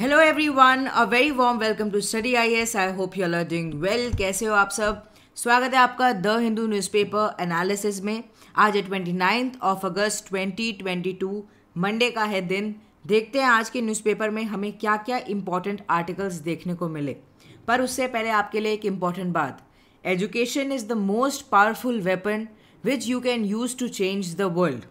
Hello everyone a very warm welcome to study I S I hope you are doing well कैसे हो आप सब स्वागत है आपका द हिंदू न्यूज़पेपर एनालिसिस में आज है twenty ninth of August twenty twenty two Monday का है दिन देखते हैं आज के न्यूज़पेपर में हमें क्या क्या इंपॉर्टेंट आर्टिकल्स देखने को मिले पर उससे पहले आपके लिए एक इम्पॉर्टेंट बात education is the most powerful weapon which you can use to change the world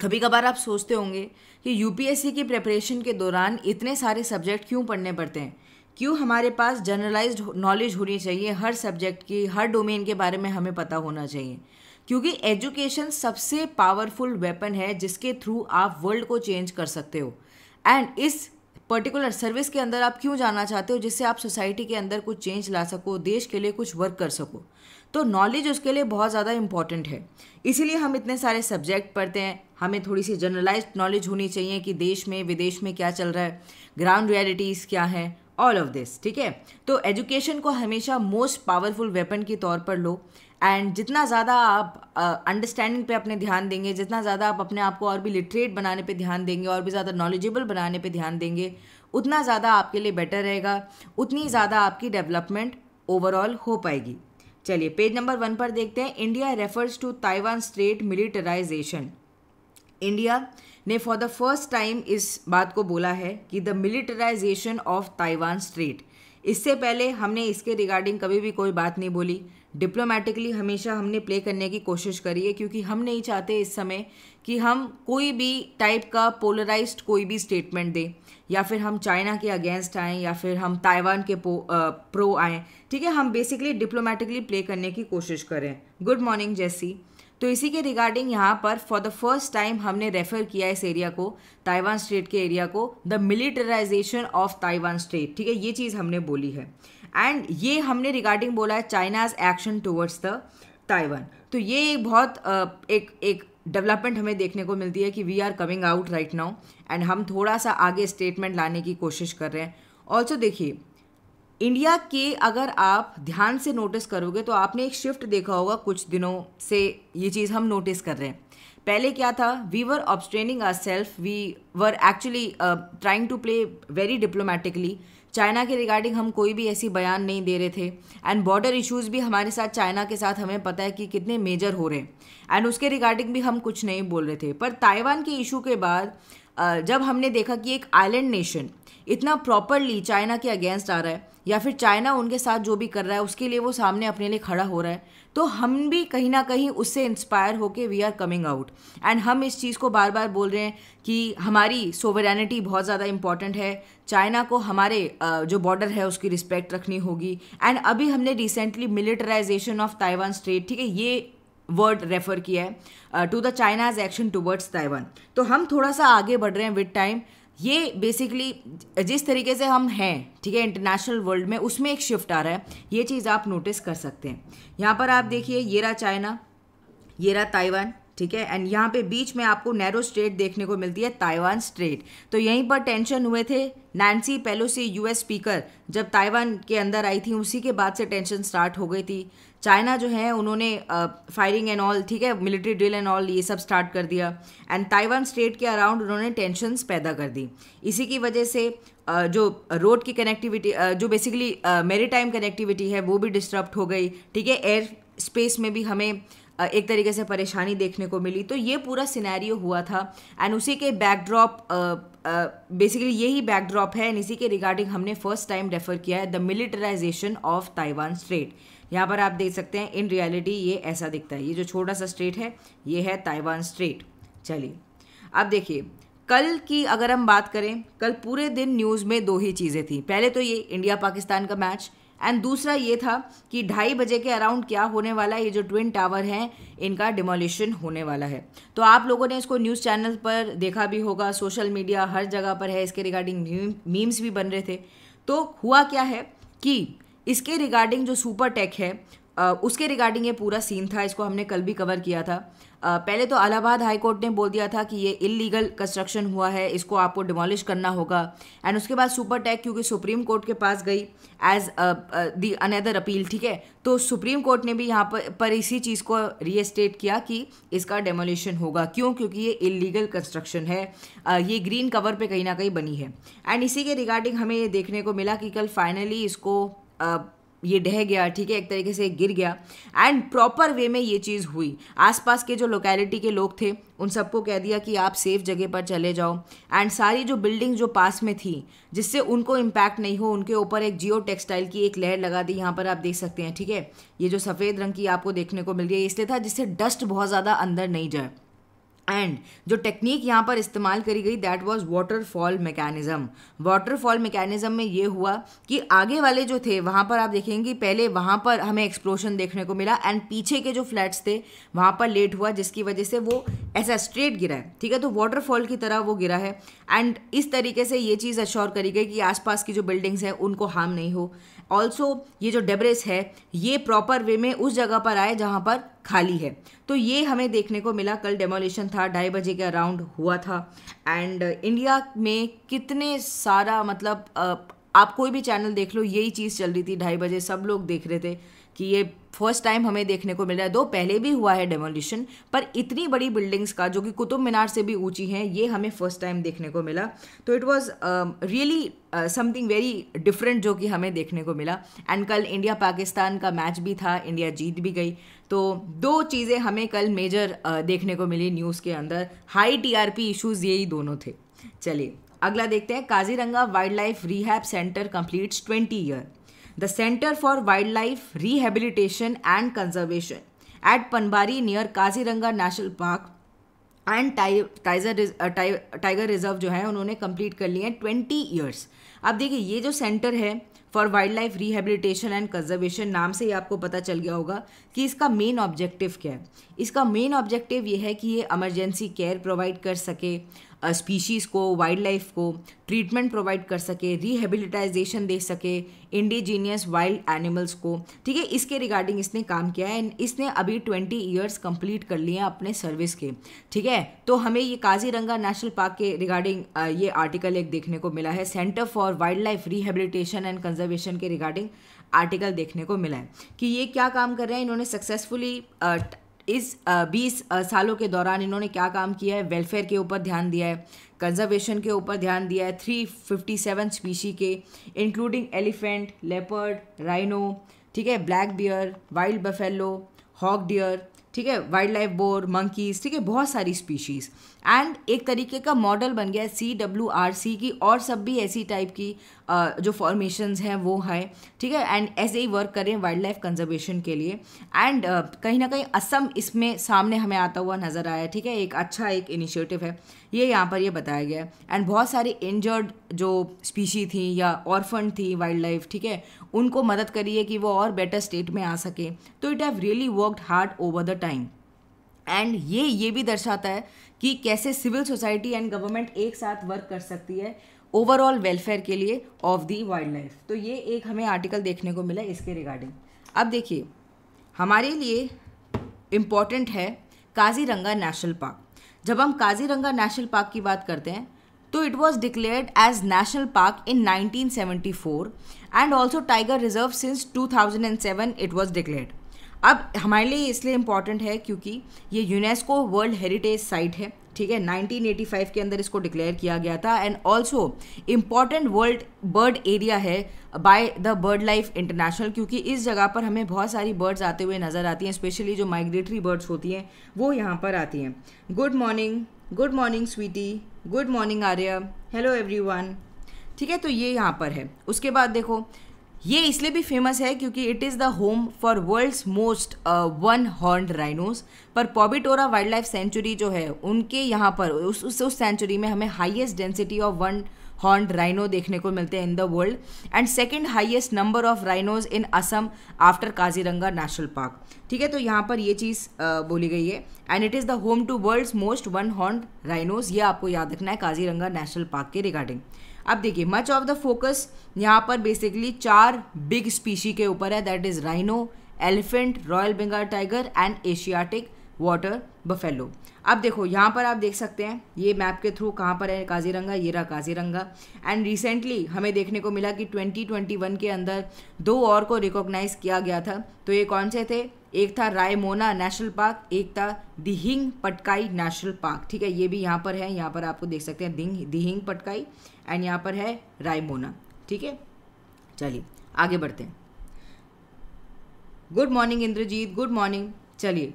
कभी कभार आप सोचते होंगे कि यूपीएससी की प्रिपरेशन के दौरान इतने सारे सब्जेक्ट क्यों पढ़ने पड़ते हैं क्यों हमारे पास जनरलाइज्ड नॉलेज होनी चाहिए हर सब्जेक्ट की हर डोमेन के बारे में हमें पता होना चाहिए क्योंकि एजुकेशन सबसे पावरफुल वेपन है जिसके थ्रू आप वर्ल्ड को चेंज कर सकते हो एंड इस पर्टिकुलर सर्विस के अंदर आप क्यों जाना चाहते हो जिससे आप सोसाइटी के अंदर कुछ चेंज ला सको देश के लिए कुछ वर्क कर सको तो नॉलेज उसके लिए बहुत ज़्यादा इंपॉर्टेंट है इसीलिए हम इतने सारे सब्जेक्ट पढ़ते हैं हमें थोड़ी सी जनरलाइज नॉलेज होनी चाहिए कि देश में विदेश में क्या चल रहा है ग्राउंड रियलिटीज़ क्या है ऑल ऑफ दिस ठीक है तो एजुकेशन को हमेशा मोस्ट पावरफुल वेपन के तौर पर लो एंड जितना ज़्यादा आप अंडरस्टैंडिंग uh, पे अपने ध्यान देंगे जितना ज़्यादा आप अपने आप को और भी लिटरेट बनाने पे ध्यान देंगे और भी ज़्यादा नॉलेजेबल बनाने पे ध्यान देंगे उतना ज़्यादा आपके लिए बेटर रहेगा उतनी ज़्यादा आपकी डेवलपमेंट ओवरऑल हो पाएगी चलिए पेज नंबर वन पर देखते हैं India refers to Taiwan strait militarisation India ने फॉर द फर्स्ट टाइम इस बात को बोला है कि the militarisation of Taiwan strait इससे पहले हमने इसके रिगार्डिंग कभी भी कोई बात नहीं बोली डिप्लोमेटिकली हमेशा हमने प्ले करने की कोशिश करी है क्योंकि हम नहीं चाहते इस समय कि हम कोई भी टाइप का पोलराइज्ड कोई भी स्टेटमेंट दें या फिर हम चाइना के अगेंस्ट आएँ या फिर हम ताइवान के पो, प्रो आएँ ठीक है हम बेसिकली डिप्लोमेटिकली प्ले करने की कोशिश करें गुड मॉर्निंग जैसी तो इसी के रिगार्डिंग यहाँ पर फॉर द फर्स्ट टाइम हमने रेफर किया इस एरिया को ताइवान स्टेट के एरिया को the militarisation of Taiwan state ठीक है ये चीज़ हमने बोली है एंड ये हमने रिगार्डिंग बोला है China's action towards the Taiwan तो ये एक बहुत एक एक डेवलपमेंट हमें देखने को मिलती है कि we are coming out right now and हम थोड़ा सा आगे स्टेटमेंट लाने की कोशिश कर रहे हैं ऑल्सो देखिए इंडिया के अगर आप ध्यान से नोटिस करोगे तो आपने एक शिफ्ट देखा होगा कुछ दिनों से ये चीज़ हम नोटिस कर रहे हैं पहले क्या था we were abstaining ourself we were actually trying to play very diplomatically China के रिगार्डिंग हम कोई भी ऐसी बयान नहीं दे रहे थे एंड बॉर्डर इश्यूज़ भी हमारे साथ चाइना के साथ हमें पता है कि कितने मेजर हो रहे हैं एंड उसके रिगार्डिंग भी हम कुछ नहीं बोल रहे थे पर ताइवान के इशू के बाद जब हमने देखा कि एक आइलैंड नेशन इतना प्रॉपरली चाइना के अगेंस्ट आ रहा है या फिर चाइना उनके साथ जो भी कर रहा है उसके लिए वो सामने अपने लिए खड़ा हो रहा है तो हम भी कहीं ना कहीं उससे इंस्पायर होके we are coming out and हम इस चीज़ को बार बार बोल रहे हैं कि हमारी सोवरेनिटी बहुत ज़्यादा इंपॉर्टेंट है चाइना को हमारे जो बॉर्डर है उसकी रिस्पेक्ट रखनी होगी एंड अभी हमने recently militarisation of Taiwan strait ठीक है ये वर्ड रेफर किया है to the China's action towards Taiwan तो हम थोड़ा सा आगे बढ़ रहे हैं विद टाइम ये बेसिकली जिस तरीके से हम हैं ठीक है इंटरनेशनल वर्ल्ड में उसमें एक शिफ्ट आ रहा है ये चीज़ आप नोटिस कर सकते हैं यहाँ पर आप देखिए ये रहा चाइना ये रहा ताइवान ठीक है एंड यहाँ पे बीच में आपको नैरो स्ट्रेट देखने को मिलती है ताइवान स्ट्रेट तो यहीं पर टेंशन हुए थे नैन्सी पेलोसी यूएस स्पीकर जब ताइवान के अंदर आई थी उसी के बाद से टेंशन स्टार्ट हो गई थी चाइना जो है उन्होंने फायरिंग एंड ऑल ठीक है मिलिट्री ड्रिल एंड ऑल ये सब स्टार्ट कर दिया एंड ताइवान स्टेट के अराउंड उन्होंने टेंशन्स पैदा कर दी इसी की वजह से जो रोड की कनेक्टिविटी जो बेसिकली मेरी टाइम कनेक्टिविटी है वो भी डिस्टर्ब हो गई ठीक है एयर स्पेस में भी हमें एक तरीके से परेशानी देखने को मिली तो ये पूरा सिनेरियो हुआ था एंड उसी के बैकड्रॉप बेसिकली यही बैकड्रॉप है एंड इसी के रिगार्डिंग हमने फर्स्ट टाइम रेफर किया है the militarisation of Taiwan strait यहाँ पर आप देख सकते हैं इन रियलिटी ये ऐसा दिखता है ये जो छोटा सा स्टेट है ये है ताइवान स्ट्रेट चलिए अब देखिए कल की अगर हम बात करें कल पूरे दिन न्यूज़ में दो ही चीज़ें थी पहले तो ये इंडिया पाकिस्तान का मैच एंड दूसरा ये था कि ढाई बजे के अराउंड क्या होने वाला है ये जो ट्विन टावर हैं इनका डिमोलिशन होने वाला है तो आप लोगों ने इसको न्यूज़ चैनल पर देखा भी होगा सोशल मीडिया हर जगह पर है इसके रिगार्डिंग मीम्स भी बन रहे थे तो हुआ क्या है कि इसके रिगार्डिंग जो सुपर टेक है उसके रिगार्डिंग ये पूरा सीन था इसको हमने कल भी कवर किया था पहले तो अलाहाबाद हाई कोर्ट ने बोल दिया था कि ये इलीगल कंस्ट्रक्शन हुआ है इसको आपको डिमोलिश करना होगा एंड उसके बाद सुपर टैक क्योंकि सुप्रीम कोर्ट के पास गई एज दी अनदर अपील ठीक है तो सुप्रीम कोर्ट ने भी यहाँ पर पर इसी चीज़ को रीएस्टेट किया कि इसका डेमोलिशन होगा क्यों क्योंकि ये इलीगल कंस्ट्रक्शन है ये ग्रीन कवर पे कहीं ना कहीं बनी है एंड इसी के रिगार्डिंग हमें ये देखने को मिला कि कल फाइनली इसको ये ढह गया ठीक है एक तरीके से गिर गया एंड प्रॉपर वे में ये चीज़ हुई आसपास के जो लोकेलिटी के लोग थे उन सबको कह दिया कि आप सेफ़ जगह पर चले जाओ एंड सारी जो बिल्डिंग जो पास में थी जिससे उनको इम्पैक्ट नहीं हो उनके ऊपर एक जियो टेक्सटाइल की एक लहर लगा दी यहाँ पर आप देख सकते हैं ठीक है ये जो सफ़ेद रंग की आपको देखने को मिल रही है इसलिए था जिससे डस्ट बहुत ज़्यादा अंदर नहीं जाए एंड जो टेक्निक यहाँ पर इस्तेमाल करी गई that was waterfall mechanism waterfall mechanism में ये हुआ कि आगे वाले जो थे वहाँ पर आप देखेंगे पहले वहाँ पर हमें एक्सप्लोशन देखने को मिला एंड पीछे के जो फ्लैट्स थे वहाँ पर लेट हुआ जिसकी वजह से वो ऐसा स्ट्रेट गिरा है ठीक है तो वाटरफॉल की तरह वो गिरा है एंड इस तरीके से ये चीज़ अश्योर करी गई कि आसपास की जो बिल्डिंग्स हैं उनको हार्म नहीं हो ऑल्सो ये जो डेबरेस है ये प्रॉपर वे में उस जगह पर आए जहाँ पर खाली है तो ये हमें देखने को मिला कल डेमोलिशन था ढाई बजे के अराउंड हुआ था एंड इंडिया uh, में कितने सारा मतलब uh, आप कोई भी चैनल देख लो यही चीज़ चल रही थी ढाई बजे सब लोग देख रहे थे कि ये फर्स्ट टाइम हमें देखने को मिल रहा है दो पहले भी हुआ है डेमोलिशन पर इतनी बड़ी बिल्डिंग्स का जो कि कुतुब मीनार से भी ऊंची हैं ये हमें फर्स्ट टाइम देखने को मिला तो it was really something very different जो कि हमें देखने को मिला एंड कल इंडिया पाकिस्तान का मैच भी था इंडिया जीत भी गई तो दो चीज़ें हमें कल मेजर uh, देखने को मिली न्यूज़ के अंदर हाई टीआरपी इशूज़ यही दोनों थे चलिए अगला देखते हैं Kaziranga wildlife rehab centre completes twenty year the centre for wildlife rehabilitation and conservation at Panbari near Kaziranga national park and tiger tiger reserve जो है उन्होंने कंप्लीट कर लिए हैं ट्वेंटी ईयर्स अब देखिए ये जो सेंटर है for wildlife rehabilitation and conservation नाम से ही आपको पता चल गया होगा कि इसका मेन ऑब्जेक्टिव क्या है इसका मेन ऑब्जेक्टिव ये है कि ये एमरजेंसी केयर प्रोवाइड कर सके स्पीशीज़ को वाइल्ड लाइफ को ट्रीटमेंट प्रोवाइड कर सके रिहेबिलिटाइजेशन दे सके इंडिजीनियस वाइल्ड एनिमल्स को ठीक है इसके रिगार्डिंग इसने काम किया है एंड इसने अभी ट्वेंटी ईयर्स कंप्लीट कर लिए हैं अपने सर्विस के ठीक है तो हमें ये काजीरंगा नेशनल पार्क के रिगार्डिंग ये आर्टिकल एक देखने को मिला है centre for wildlife rehabilitation and conservation के रिगार्डिंग आर्टिकल देखने को मिला है कि ये क्या काम कर रहे हैं इन्होंने सक्सेसफुली इस बीस सालों के दौरान इन्होंने क्या काम किया है वेलफेयर के ऊपर ध्यान दिया है कंजर्वेशन के ऊपर ध्यान दिया है थ्री फिफ्टी सेवन स्पीशी के इंक्लूडिंग एलिफेंट लेपर्ड राइनो ठीक है black bear wild buffalo hog deer ठीक है वाइल्ड लाइफ बोर मंकीज़ ठीक है बहुत सारी स्पीशीज़ एंड एक तरीके का मॉडल बन गया है सी डब्ल्यू आर सी की और सब भी ऐसी टाइप की जो फॉर्मेशंस हैं वो हैं ठीक है एंड ऐसे ही वर्क करें वाइल्ड लाइफ कंजर्वेशन के लिए एंड कहीं ना कहीं असम इसमें सामने हमें आता हुआ नज़र आया ठीक है एक अच्छा एक इनिशिएटिव है ये यहाँ पर ये बताया गया है एंड बहुत सारे इंजर्ड जो स्पीशी थी या ऑर्फन थी वाइल्ड लाइफ ठीक है उनको मदद करिए कि वो और बेटर स्टेट में आ सके तो it have really worked hard over the time and ये ये भी दर्शाता है कि कैसे सिविल सोसाइटी एंड गवर्नमेंट एक साथ वर्क कर सकती है ओवरऑल वेलफेयर के लिए ऑफ दी वाइल्ड लाइफ तो ये एक हमें आर्टिकल देखने को मिला इसके रिगार्डिंग अब देखिए हमारे लिए इम्पॉर्टेंट है काजीरंगा नेशनल पार्क जब हम काजीरंगा नेशनल पार्क की बात करते हैं तो it was declared as national park in 1974 and also tiger reserve since 2007 it was declared अब हमारे लिए इसलिए इम्पॉर्टेंट है क्योंकि ये यूनेस्को वर्ल्ड हेरिटेज साइट है ठीक है 1985 के अंदर इसको डिक्लेयर किया गया था and also important world bird area है by the bird life international क्योंकि इस जगह पर हमें बहुत सारी बर्ड्स आते हुए नज़र आती हैं स्पेशली जो माइग्रेटरी बर्ड्स होती हैं वो यहाँ पर आती हैं good morning good morning sweetie good morning Arya hello every ठीक है तो ये यहाँ पर है उसके बाद देखो ये इसलिए भी फेमस है क्योंकि it is the home for world's most one horn rhinos पर पॉबिटोरा वाइल्ड लाइफ सेंचुरी जो है उनके यहाँ पर उस उस, उस सेंचुरी में हमें highest density of one horn rhino देखने को मिलते हैं in the world and second highest number of rhinos in Assam after Kaziranga national park ठीक है तो यहाँ पर ये चीज़ uh, बोली गई है and it is the home to world's most one horn rhinos ये आपको याद रखना है काजीरंगा नेशनल पार्क के रिगार्डिंग अब देखिए मच ऑफ द फोकस यहाँ पर बेसिकली चार बिग स्पीशी के ऊपर है that is rhino elephant royal Bengal tiger and Asiatic water buffalo अब देखो यहाँ पर आप देख सकते हैं ये मैप के थ्रू कहाँ पर है काजीरंगा ये रहा काजीरंगा एंड रिसेंटली हमें देखने को मिला कि 2021 के अंदर दो और को रिकॉग्नाइज किया गया था तो ये कौन से थे एक था रायमोना नेशनल पार्क एक था दिहिंग पटकाई नेशनल पार्क ठीक है ये भी यहाँ पर है यहाँ पर आपको देख सकते हैं दिंग दिहिंग पटकाई एंड यहाँ पर है रायमोना ठीक है चलिए आगे बढ़ते हैं good morning Indrajit good morning चलिए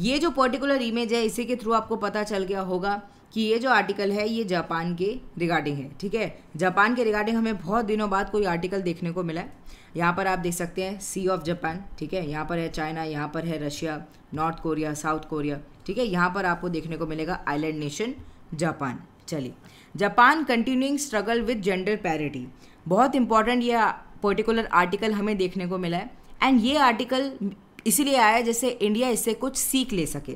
ये जो पर्टिकुलर इमेज है इसी के थ्रू आपको पता चल गया होगा कि ये जो आर्टिकल है ये जापान के रिगार्डिंग है ठीक है जापान के रिगार्डिंग हमें बहुत दिनों बाद कोई आर्टिकल देखने को मिला है यहाँ पर आप देख सकते हैं सी ऑफ जापान ठीक है यहाँ पर है चाइना यहाँ पर है Russia North Korea South Korea ठीक है यहाँ पर आपको देखने को मिलेगा आइलैंड नेशन जापान चलिए Japan continuing struggle with gender parity बहुत इंपॉर्टेंट ये पर्टिकुलर आर्टिकल हमें देखने को मिला है एंड ये आर्टिकल इसीलिए आया जैसे इंडिया इससे कुछ सीख ले सके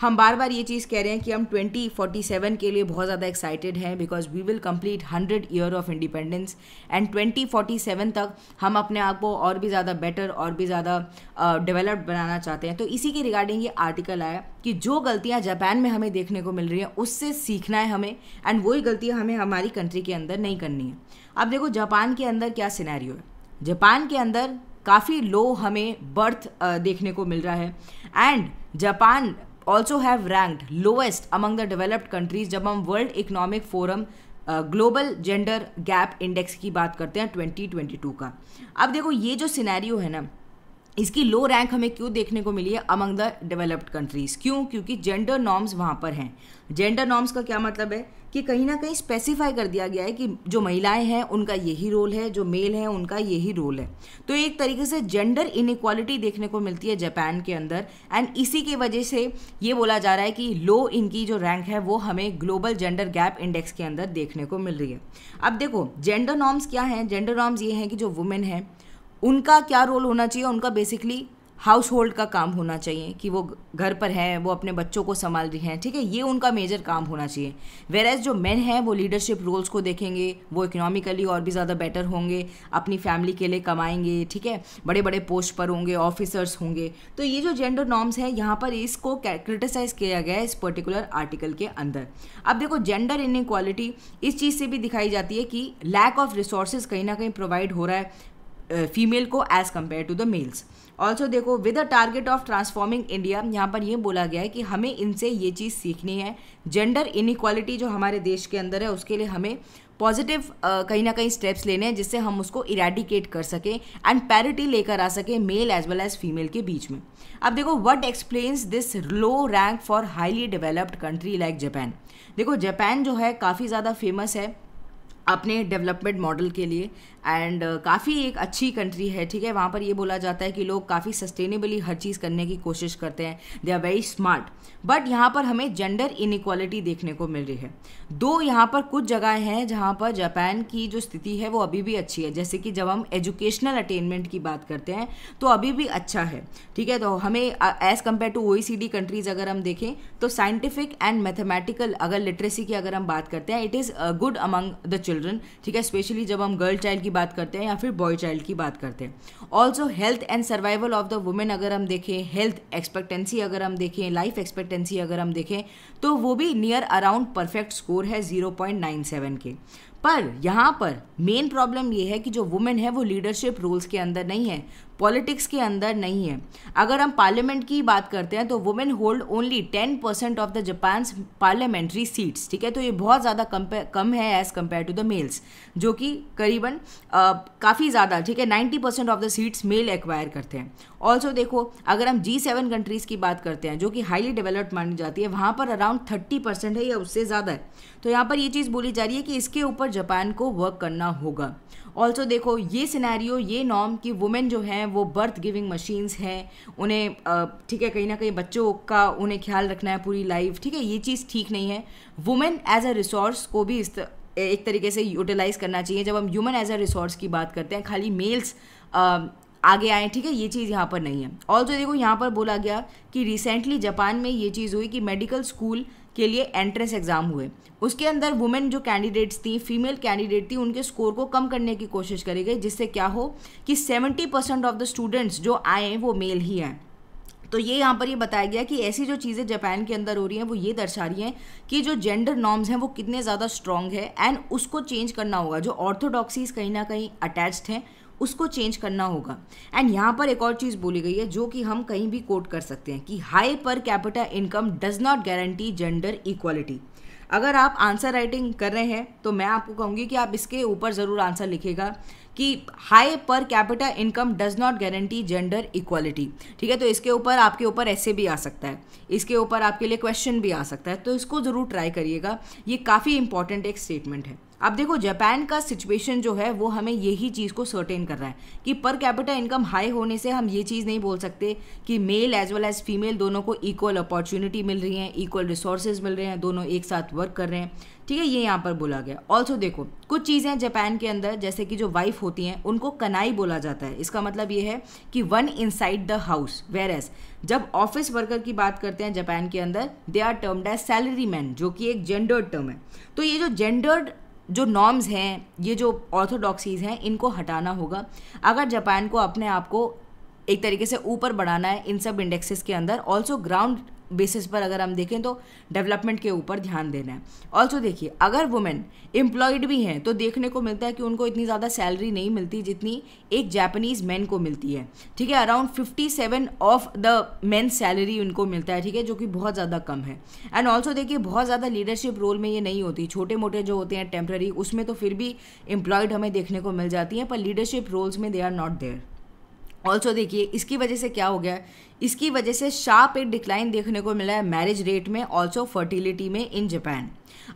हम बार बार ये चीज़ कह रहे हैं कि हम 2047 के लिए बहुत ज़्यादा एक्साइटेड हैं because we will complete 100 year of independence and 2047 तक हम अपने आप को और भी ज़्यादा बेटर और भी ज़्यादा डेवलप्ड uh, बनाना चाहते हैं तो इसी के रिगार्डिंग ये आर्टिकल आया कि जो गलतियाँ जापान में हमें देखने को मिल रही हैं उससे सीखना है हमें एंड वही गलतियाँ हमें हमारी कंट्री के अंदर नहीं करनी है अब देखो जापान के अंदर क्या सिनेरियो है जापान के अंदर काफ़ी लो हमें बर्थ देखने को मिल रहा है and Japan also have ranked lowest among the developed countries जब हम World Economic Forum Global Gender Gap Index की बात करते हैं 2022 का अब देखो ये जो सिनेरियो है ना इसकी लो रैंक हमें क्यों देखने को मिली है अमंग द डेवलप्ड कंट्रीज़ क्यों क्योंकि जेंडर नॉर्म्स वहाँ पर हैं जेंडर नॉर्म्स का क्या मतलब है कि कहीं ना कहीं स्पेसिफाई कर दिया गया है कि जो महिलाएं हैं उनका यही रोल है जो मेल हैं उनका यही रोल है तो एक तरीके से जेंडर इनक्वालिटी देखने को मिलती है जापान के अंदर एंड इसी की वजह से ये बोला जा रहा है कि लो इनकी जो रैंक है वो हमें ग्लोबल जेंडर गैप इंडेक्स के अंदर देखने को मिल रही है अब देखो जेंडर नॉर्म्स क्या हैं जेंडर नॉर्म्स ये हैं कि जो वुमेन हैं उनका क्या रोल होना चाहिए उनका बेसिकली हाउस होल्ड का काम होना चाहिए कि वो घर पर हैं वो अपने बच्चों को संभाल रही हैं ठीक है ये उनका मेजर काम होना चाहिए वेर एज जो मेन हैं वो लीडरशिप रोल्स को देखेंगे वो इकोनॉमिकली और भी ज़्यादा बेटर होंगे अपनी फैमिली के लिए कमाएंगे ठीक है बड़े बड़े पोस्ट पर होंगे ऑफिसर्स होंगे तो ये जो जेंडर नॉर्म्स हैं यहाँ पर इसको क्रिटिसाइज किया गया है इस पर्टिकुलर आर्टिकल के अंदर अब देखो जेंडर इनक्वालिटी इस चीज़ से भी दिखाई जाती है कि लैक ऑफ रिसोर्सेज कहीं ना कहीं प्रोवाइड हो रहा है फीमेल को as compare to the males also देखो with a target of transforming India यहाँ पर यह बोला गया है कि हमें इनसे ये चीज़ सीखनी है जेंडर इनिक्वालिटी जो हमारे देश के अंदर है उसके लिए हमें पॉजिटिव कहीं ना कहीं स्टेप्स लेने हैं जिससे हम उसको इरेडिकेट कर सकें एंड पैरिटी लेकर आ सकें male as well as female के बीच में अब देखो what explains this low rank for highly developed country like Japan देखो जापान जो है काफ़ी ज़्यादा फेमस है अपने डेवलपमेंट मॉडल के लिए एंड uh, काफ़ी एक अच्छी कंट्री है ठीक है वहाँ पर ये बोला जाता है कि लोग काफ़ी सस्टेनेबली हर चीज़ करने की कोशिश करते हैं they are very smart but यहाँ पर हमें जेंडर इनिक्वालिटी देखने को मिल रही है दो यहाँ पर कुछ जगह हैं जहाँ पर जापान की जो स्थिति है वो अभी भी अच्छी है जैसे कि जब हम एजुकेशनल अटेनमेंट की बात करते हैं तो अभी भी अच्छा है ठीक है तो हमें एज़ कम्पेयर टू ओ कंट्रीज़ अगर हम देखें तो साइंटिफिक एंड मैथमेटिकल अगर लिटरेसी की अगर हम बात करते हैं it is good among the children ठीक है स्पेशली जब हम गर्ल चाइल्ड की बात करते हैं या फिर बॉय चाइल्ड की बात करते हैं also health and survival of the women अगर हम देखें हेल्थ एक्सपेक्टेंसी अगर हम देखें लाइफ एक्सपेक्टेंसी अगर हम देखें तो वो भी नियर अराउंड परफेक्ट स्कोर है ज़ीरो पॉइंट नाइन सेवन के पर यहाँ पर मेन प्रॉब्लम ये है कि जो वुमेन है वो लीडरशिप रोल्स के अंदर नहीं है पॉलिटिक्स के अंदर नहीं है अगर हम पार्लियामेंट की बात करते हैं तो women hold only ten percent of the Japan parliamentary seats ठीक है तो ये बहुत ज़्यादा कम कम है as compare to the males जो कि करीबन काफ़ी ज़्यादा ठीक है ninety percent of the seats male acquire करते हैं ऑल्सो देखो अगर हम जी सेवन कंट्रीज़ की बात करते हैं जो कि हाईली डेवलप्ड मानी जाती है वहाँ पर अराउंड थर्टी परसेंट है या उससे ज़्यादा है तो यहाँ पर ये चीज़ बोली जा रही है कि इसके ऊपर जापान को वर्क करना होगा ऑल्सो देखो ये सिनेरियो ये नॉर्म कि वुमेन जो है वो बर्थ गिविंग मशीन्स हैं उन्हें ठीक है कहीं ना कहीं बच्चों का उन्हें ख्याल रखना है पूरी लाइफ ठीक है ये चीज़ ठीक नहीं है वुमेन एज अ रिसोर्स को भी इस एक तरीके से यूटिलाइज़ करना चाहिए जब हम ह्यूमन एज अ रिसोर्स की बात करते हैं खाली मेल्स आगे आए ठीक है ये चीज़ यहाँ पर नहीं है ऑल्सो देखो यहाँ पर बोला गया कि रिसेंटली जापान में ये चीज़ हुई कि मेडिकल स्कूल के लिए एंट्रेंस एग्ज़ाम हुए उसके अंदर वुमेन जो कैंडिडेट्स थी फीमेल कैंडिडेट थी उनके स्कोर को कम करने की कोशिश करी गई जिससे क्या हो कि seventy percent of the students जो आए हैं वो मेल ही हैं तो ये यहाँ पर ये बताया गया कि ऐसी जो चीज़ें जापान के अंदर हो रही हैं वो ये दर्शा रही हैं कि जो जेंडर नॉर्म्स हैं वो कितने ज़्यादा स्ट्रॉन्ग है एंड उसको चेंज करना होगा जो ऑर्थोडॉक्सीज कहीं ना कहीं अटैच्ड हैं उसको चेंज करना होगा एंड यहाँ पर एक और चीज़ बोली गई है जो कि हम कहीं भी कोट कर सकते हैं कि high per capita income does not guarantee gender equality अगर आप आंसर राइटिंग कर रहे हैं तो मैं आपको कहूँगी कि आप इसके ऊपर ज़रूर आंसर लिखेगा कि high per capita income does not guarantee gender equality ठीक है तो इसके ऊपर आपके ऊपर ऐसे भी आ सकता है इसके ऊपर आपके लिए क्वेश्चन भी आ सकता है तो इसको ज़रूर ट्राई करिएगा ये काफ़ी इंपॉर्टेंट एक स्टेटमेंट है अब देखो जापान का सिचुएशन जो है वो हमें यही चीज़ को सर्टेन कर रहा है कि पर कैपिटा इनकम हाई होने से हम ये चीज़ नहीं बोल सकते कि male as well as female दोनों को इक्वल अपॉर्चुनिटी मिल रही है इक्वल रिसोर्सेज मिल रहे हैं दोनों एक साथ वर्क कर रहे हैं ठीक है ये यहाँ पर बोला गया ऑल्सो देखो कुछ चीज़ें जापान के अंदर जैसे कि जो वाइफ होती हैं उनको कनाई बोला जाता है इसका मतलब ये है कि one inside the house whereas जब ऑफिस वर्कर की बात करते हैं जापान के अंदर they are termed as salary man जो कि एक जेंडर्ड टर्म है तो ये जो जेंडर्ड जो नॉर्म्स हैं ये जो ऑर्थोडॉक्सीज हैं इनको हटाना होगा अगर जापान को अपने आप को एक तरीके से ऊपर बढ़ाना है इन सब इंडेक्सेस के अंदर ऑल्सो ग्राउंड बेसिस पर अगर हम देखें तो डेवलपमेंट के ऊपर ध्यान देना है ऑल्सो देखिए अगर वुमेन एम्प्लॉयड भी हैं तो देखने को मिलता है कि उनको इतनी ज़्यादा सैलरी नहीं मिलती जितनी एक जापानीज़ मैन को मिलती है ठीक है around fifty seven of the man salary उनको मिलता है ठीक है जो कि बहुत ज़्यादा कम है एंड ऑल्सो देखिए बहुत ज़्यादा लीडरशिप रोल में ये नहीं होती छोटे मोटे जो होते हैं टेम्प्रेरी उसमें तो फिर भी एम्प्लॉयड हमें देखने को मिल जाती हैं पर लीडरशिप रोल्स में they are not there also देखिए इसकी वजह से क्या हो गया इसकी वजह से शार्प एक डिक्लाइन देखने को मिला है मैरिज रेट में ऑल्सो फर्टिलिटी में इन जापान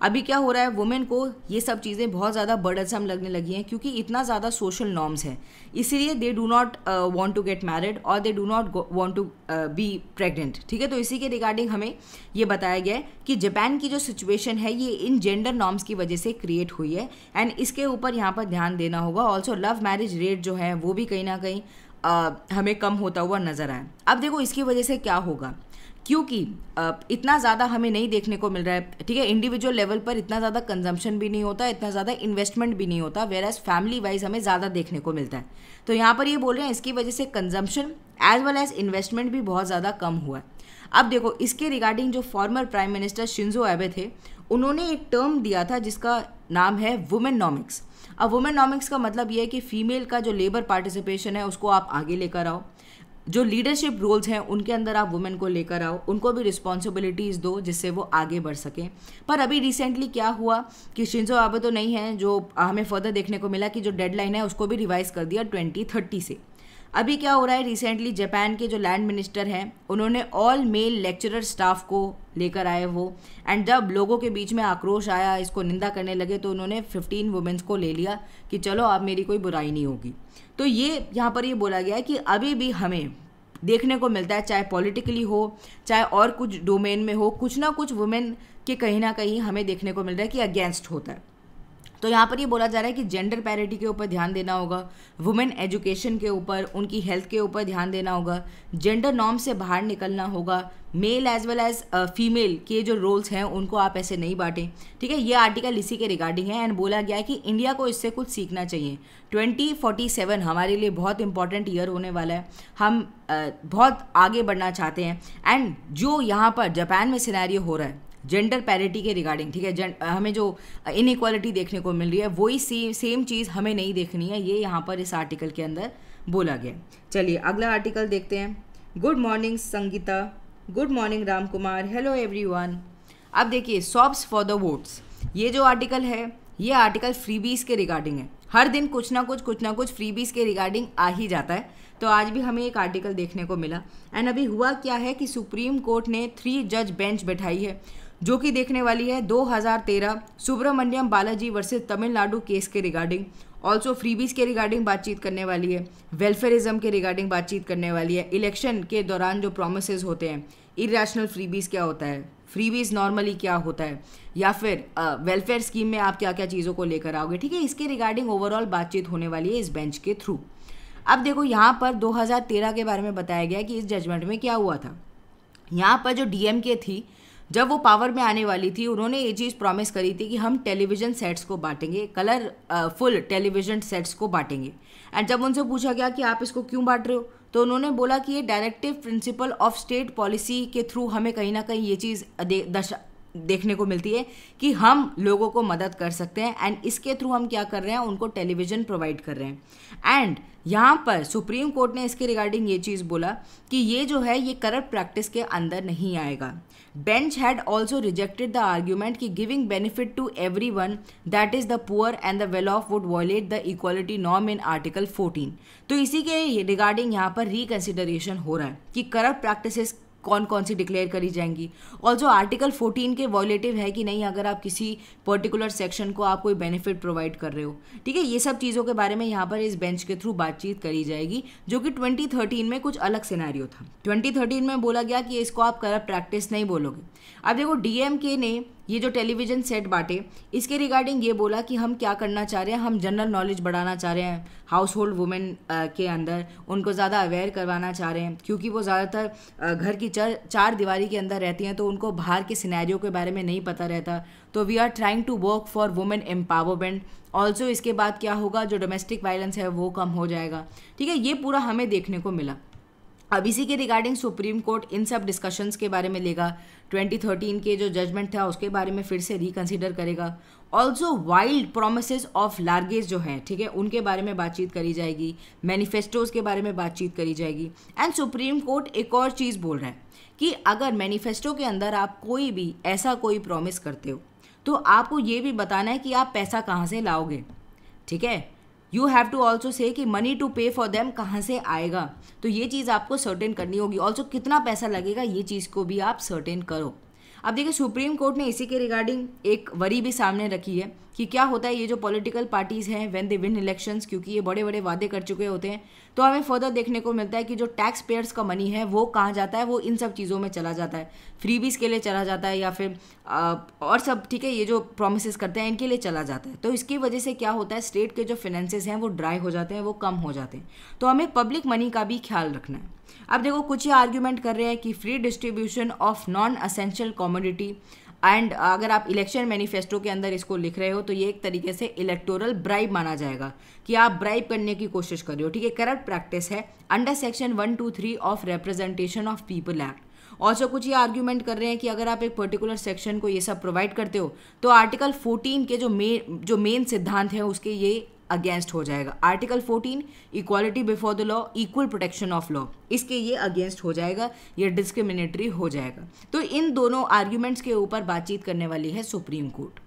अभी क्या हो रहा है वुमेन को ये सब चीज़ें बहुत ज़्यादा बर्डनसम लगने लगी हैं क्योंकि इतना ज़्यादा सोशल नॉर्म्स हैं इसीलिए they do not want to get married और they do not want to be pregnant ठीक है तो इसी के रिगार्डिंग हमें ये बताया गया है कि जापान की जो सिचुएशन है ये इन जेंडर नॉर्म्स की वजह से क्रिएट हुई है एंड इसके ऊपर यहाँ पर ध्यान देना होगा ऑल्सो लव मैरिज रेट जो है वो भी कहीं ना कहीं आ, हमें कम होता हुआ नज़र आए अब देखो इसकी वजह से क्या होगा क्योंकि इतना ज़्यादा हमें नहीं देखने को मिल रहा है ठीक है इंडिविजुअल लेवल पर इतना ज़्यादा कंजम्पशन भी नहीं होता इतना ज़्यादा इन्वेस्टमेंट भी नहीं होता वेर एज़ फैमिली वाइज हमें ज़्यादा देखने को मिलता है तो यहाँ पर ये बोल रहे हैं इसकी वजह से consumption as well as investment भी बहुत ज़्यादा कम हुआ है अब देखो इसके रिगार्डिंग जो फॉर्मर प्राइम मिनिस्टर शिंजो एबे थे उन्होंने एक टर्म दिया था जिसका नाम है वुमेन नॉमिक्स अब वुमेनॉमिक्स का मतलब ये है कि फीमेल का जो लेबर पार्टिसिपेशन है उसको आप आगे लेकर आओ जो लीडरशिप रोल्स हैं उनके अंदर आप वुमेन को लेकर आओ उनको भी रिस्पॉन्सिबिलिटीज़ दो जिससे वो आगे बढ़ सकें पर अभी रिसेंटली क्या हुआ कि शिंजो आबे तो नहीं है जो हमें फर्दर देखने को मिला कि जो डेडलाइन है उसको भी रिवाइज़ कर दिया ट्वेंटी थर्टी से अभी क्या हो रहा है रिसेंटली जापान के जो लैंड मिनिस्टर हैं उन्होंने ऑल मेल लेक्चरर स्टाफ को लेकर आए वो एंड जब लोगों के बीच में आक्रोश आया इसको निंदा करने लगे तो उन्होंने 15 वुमेंस को ले लिया कि चलो आप मेरी कोई बुराई नहीं होगी तो ये यहाँ पर ये बोला गया है कि अभी भी हमें देखने को मिलता है चाहे पॉलिटिकली हो चाहे और कुछ डोमेन में हो कुछ ना कुछ वुमेन के कहीं ना कहीं हमें देखने को मिल रहा है कि अगेंस्ट होता है तो यहाँ पर ये बोला जा रहा है कि जेंडर पैरिटी के ऊपर ध्यान देना होगा वुमेन एजुकेशन के ऊपर उनकी हेल्थ के ऊपर ध्यान देना होगा जेंडर नॉर्म से बाहर निकलना होगा male as well as female के जो रोल्स हैं उनको आप ऐसे नहीं बांटें ठीक है ये आर्टिकल इसी के रिगार्डिंग है एंड बोला गया है कि इंडिया को इससे कुछ सीखना चाहिए 2047 हमारे लिए बहुत इंपॉर्टेंट ईयर होने वाला है हम uh, बहुत आगे बढ़ना चाहते हैं एंड जो यहाँ पर जापान में सिनेरियो हो रहा है जेंडर पैरिटी के रिगार्डिंग ठीक है हमें जो इनक्वालिटी देखने को मिल रही है वही सेम सेम चीज़ हमें नहीं देखनी है ये यहाँ पर इस आर्टिकल के अंदर बोला गया चलिए अगला आर्टिकल देखते हैं good morning Sangeeta good morning Ram Kumar hello one अब देखिए सॉप्स फॉर द वोट्स ये जो आर्टिकल है ये आर्टिकल फ्रीबीज के रिगार्डिंग है हर दिन कुछ ना कुछ कुछ ना कुछ फ्रीबीज के रिगार्डिंग आ ही जाता है तो आज भी हमें एक आर्टिकल देखने को मिला एंड अभी हुआ क्या है कि सुप्रीम कोर्ट ने थ्री जज बेंच बैठाई है जो कि देखने वाली है 2013 सुब्रमण्यम बालाजी वर्सेस तमिलनाडु केस के रिगार्डिंग ऑल्सो फ्रीबीज के रिगार्डिंग बातचीत करने वाली है वेलफेयरिज्म के रिगार्डिंग बातचीत करने वाली है इलेक्शन के दौरान जो प्रोमिस होते हैं इरेशनल फ्रीबीज क्या होता है फ्रीबीज नॉर्मली क्या होता है या फिर वेलफेयर स्कीम में आप क्या क्या चीज़ों को लेकर आओगे ठीक है इसके रिगार्डिंग ओवरऑल बातचीत होने वाली है इस बेंच के थ्रू अब देखो यहाँ पर 2013 के बारे में बताया गया कि इस जजमेंट में क्या हुआ था यहाँ पर जो डीएमके थी जब वो पावर में आने वाली थी उन्होंने ये चीज़ प्रॉमिस करी थी कि हम टेलीविज़न सेट्स को बांटेंगे कलर फुल टेलीविज़न सेट्स को बांटेंगे एंड जब उनसे पूछा गया कि आप इसको क्यों बांट रहे हो तो उन्होंने बोला कि ये directive principle of state policy के थ्रू हमें कहीं ना कहीं ये चीज़ दे, दशा देखने को मिलती है कि हम लोगों को मदद कर सकते हैं एंड इसके थ्रू हम क्या कर रहे हैं उनको टेलीविज़न प्रोवाइड कर रहे हैं एंड यहाँ पर सुप्रीम कोर्ट ने इसके रिगार्डिंग ये चीज़ बोला कि ये जो है ये करप्ट प्रैक्टिस के अंदर नहीं आएगा bench had also rejected the argument की giving benefit to every one that is the poor and the well off would violate the equality नॉम इन आर्टिकल फोर्टीन तो इसी के रिगार्डिंग यहाँ पर रिकन्सिडरेशन हो रहा है कि करप्ट प्रैक्टिस कौन कौन सी डिक्लेयर करी जाएंगी और जो आर्टिकल 14 के वॉयलेटिव है कि नहीं अगर आप किसी पर्टिकुलर सेक्शन को आप कोई बेनिफिट प्रोवाइड कर रहे हो ठीक है ये सब चीज़ों के बारे में यहाँ पर इस बेंच के थ्रू बातचीत करी जाएगी जो कि 2013 में कुछ अलग सिनेरियो था 2013 में बोला गया कि इसको आप करप्ट प्रैक्टिस नहीं बोलोगे अब देखो डीएमके ने ये जो टेलीविज़न सेट बांटे इसके रिगार्डिंग ये बोला कि हम क्या करना चाह रहे हैं हम जनरल नॉलेज बढ़ाना चाह रहे हैं हाउस होल्ड वुमेन के अंदर उनको ज़्यादा अवेयर करवाना चाह रहे हैं क्योंकि वो ज़्यादातर घर की चार चार दीवारी के अंदर रहती हैं तो उनको बाहर के सिनेरियो के बारे में नहीं पता रहता तो we are trying to work for women empowerment also इसके बाद क्या होगा जो डोमेस्टिक वायलेंस है वो कम हो जाएगा ठीक है ये पूरा हमें देखने को मिला अब इसी के रिगार्डिंग सुप्रीम कोर्ट इन सब डिस्कशंस के बारे में लेगा 2013 के जो जजमेंट था उसके बारे में फिर से रिकन्सिडर करेगा also wild promise of largesse जो हैं ठीक है उनके बारे में बातचीत करी जाएगी मैनिफेस्टोज़ के बारे में बातचीत करी जाएगी एंड सुप्रीम कोर्ट एक और चीज़ बोल रहा है कि अगर मैनिफेस्टो के अंदर आप कोई भी ऐसा कोई प्रोमिस करते हो तो आपको ये भी बताना है कि आप पैसा कहाँ से लाओगे ठीक है यू हैव टू ऑल्सो से कि money to pay for them कहाँ से आएगा तो ये चीज़ आपको सर्टेन करनी होगी ऑल्सो कितना पैसा लगेगा ये चीज़ को भी आप सर्टेन करो अब देखिए सुप्रीम कोर्ट ने इसी के रिगार्डिंग एक वरी भी सामने रखी है कि क्या होता है ये जो पॉलिटिकल पार्टीज़ हैं व्हेन दे विन इलेक्शंस क्योंकि ये बड़े बड़े वादे कर चुके होते हैं तो हमें फर्दर देखने को मिलता है कि जो टैक्स पेयर्स का मनी है वो कहाँ जाता है वो इन सब चीज़ों में चला जाता है फ्रीबीज़ के लिए चला जाता है या फिर आ, और सब ठीक है ये जो प्रोमिस करते हैं इनके लिए चला जाता है तो इसकी वजह से क्या होता है स्टेट के जो फिनेंसेस हैं वो ड्राई हो जाते हैं वो कम हो जाते हैं तो हमें पब्लिक मनी का भी ख्याल रखना है अब देखो कुछ ही आर्ग्यूमेंट कर रहे हैं कि free distribution of non essential commodity and अगर आप इलेक्शन मैनिफेस्टो के अंदर इसको लिख रहे हो तो ये एक तरीके से इलेक्टोरल ब्राइब माना जाएगा कि आप ब्राइब करने की कोशिश कर रहे हो ठीक है करप्ट प्रैक्टिस है under section one two three of representation of people act और जो कुछ ये आर्ग्यूमेंट कर रहे हैं कि अगर आप एक पर्टिकुलर सेक्शन को ये सब प्रोवाइड करते हो तो आर्टिकल 14 के जो मेन जो मेन सिद्धांत हैं उसके ये अगेंस्ट हो जाएगा article 14 equality before the law equal protection of law इसके ये अगेंस्ट हो जाएगा ये डिस्क्रिमिनेटरी हो जाएगा तो इन दोनों आर्ग्यूमेंट्स के ऊपर बातचीत करने वाली है सुप्रीम कोर्ट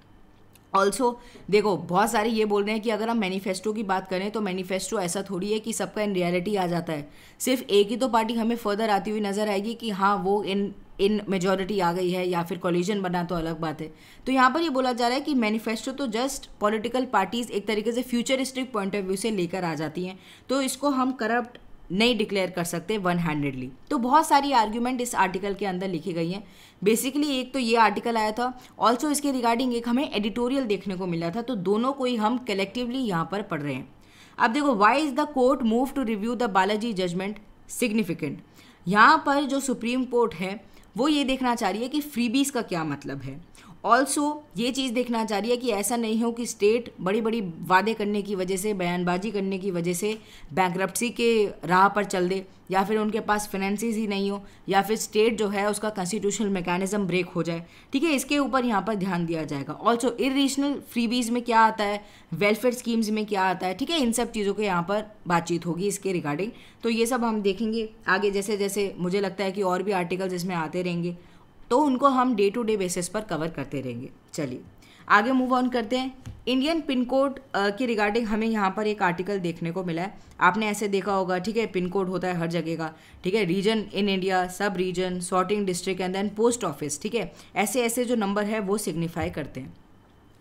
ऑल्सो देखो बहुत सारे ये बोल रहे हैं कि अगर हम मैनिफेस्टो की बात करें तो मैनिफेस्टो ऐसा थोड़ी है कि सबका इन रियलिटी आ जाता है सिर्फ एक ही तो पार्टी हमें फर्दर आती हुई नज़र आएगी कि हाँ वो इन इन मेजोरिटी आ गई है या फिर कॉलिजन बना तो अलग बात है तो यहाँ पर ये बोला जा रहा है कि मैनिफेस्टो तो जस्ट पॉलिटिकल पार्टीज एक तरीके से फ्यूचरिस्टिक पॉइंट ऑफ व्यू से लेकर आ जाती हैं तो इसको हम करप्ट नहीं डिक्लेयर कर सकते वन हैंडेडली तो बहुत सारी आर्ग्यूमेंट इस आर्टिकल के अंदर लिखी गई हैं बेसिकली एक तो ये आर्टिकल आया था ऑल्सो इसके रिगार्डिंग एक हमें एडिटोरियल देखने को मिला था तो दोनों को ही हम कलेक्टिवली यहाँ पर पढ़ रहे हैं अब देखो why is the court move to review the Balaji judgement significant यहाँ पर जो सुप्रीम कोर्ट है वो ये देखना चाह रही है कि फ्रीबीज का क्या मतलब है ऑल्सो ये चीज़ देखना चाह रही है कि ऐसा नहीं हो कि स्टेट बड़ी बड़ी वादे करने की वजह से बयानबाजी करने की वजह से बैंक्रप्सी के राह पर चल दे या फिर उनके पास फाइनेंसिस ही नहीं हो या फिर स्टेट जो है उसका कॉन्स्टिट्यूशनल मैकेनिज्म ब्रेक हो जाए ठीक है इसके ऊपर यहाँ पर ध्यान दिया जाएगा ऑल्सो इरीजनल फ्रीबीज में क्या आता है वेलफेयर स्कीम्स में क्या आता है ठीक है इन सब चीज़ों के यहाँ पर बातचीत होगी इसके रिगार्डिंग तो ये सब हम देखेंगे आगे जैसे जैसे मुझे लगता है कि और भी आर्टिकल्स इसमें आते रहेंगे तो उनको हम डे टू डे बेसिस पर कवर करते रहेंगे चलिए आगे मूव ऑन करते हैं इंडियन पिन कोड की रिगार्डिंग हमें यहाँ पर एक आर्टिकल देखने को मिला है आपने ऐसे देखा होगा ठीक है पिन कोड होता है हर जगह का ठीक है region in India sub region sorting district and then post office ठीक है ऐसे ऐसे जो नंबर है वो सिग्निफाई करते हैं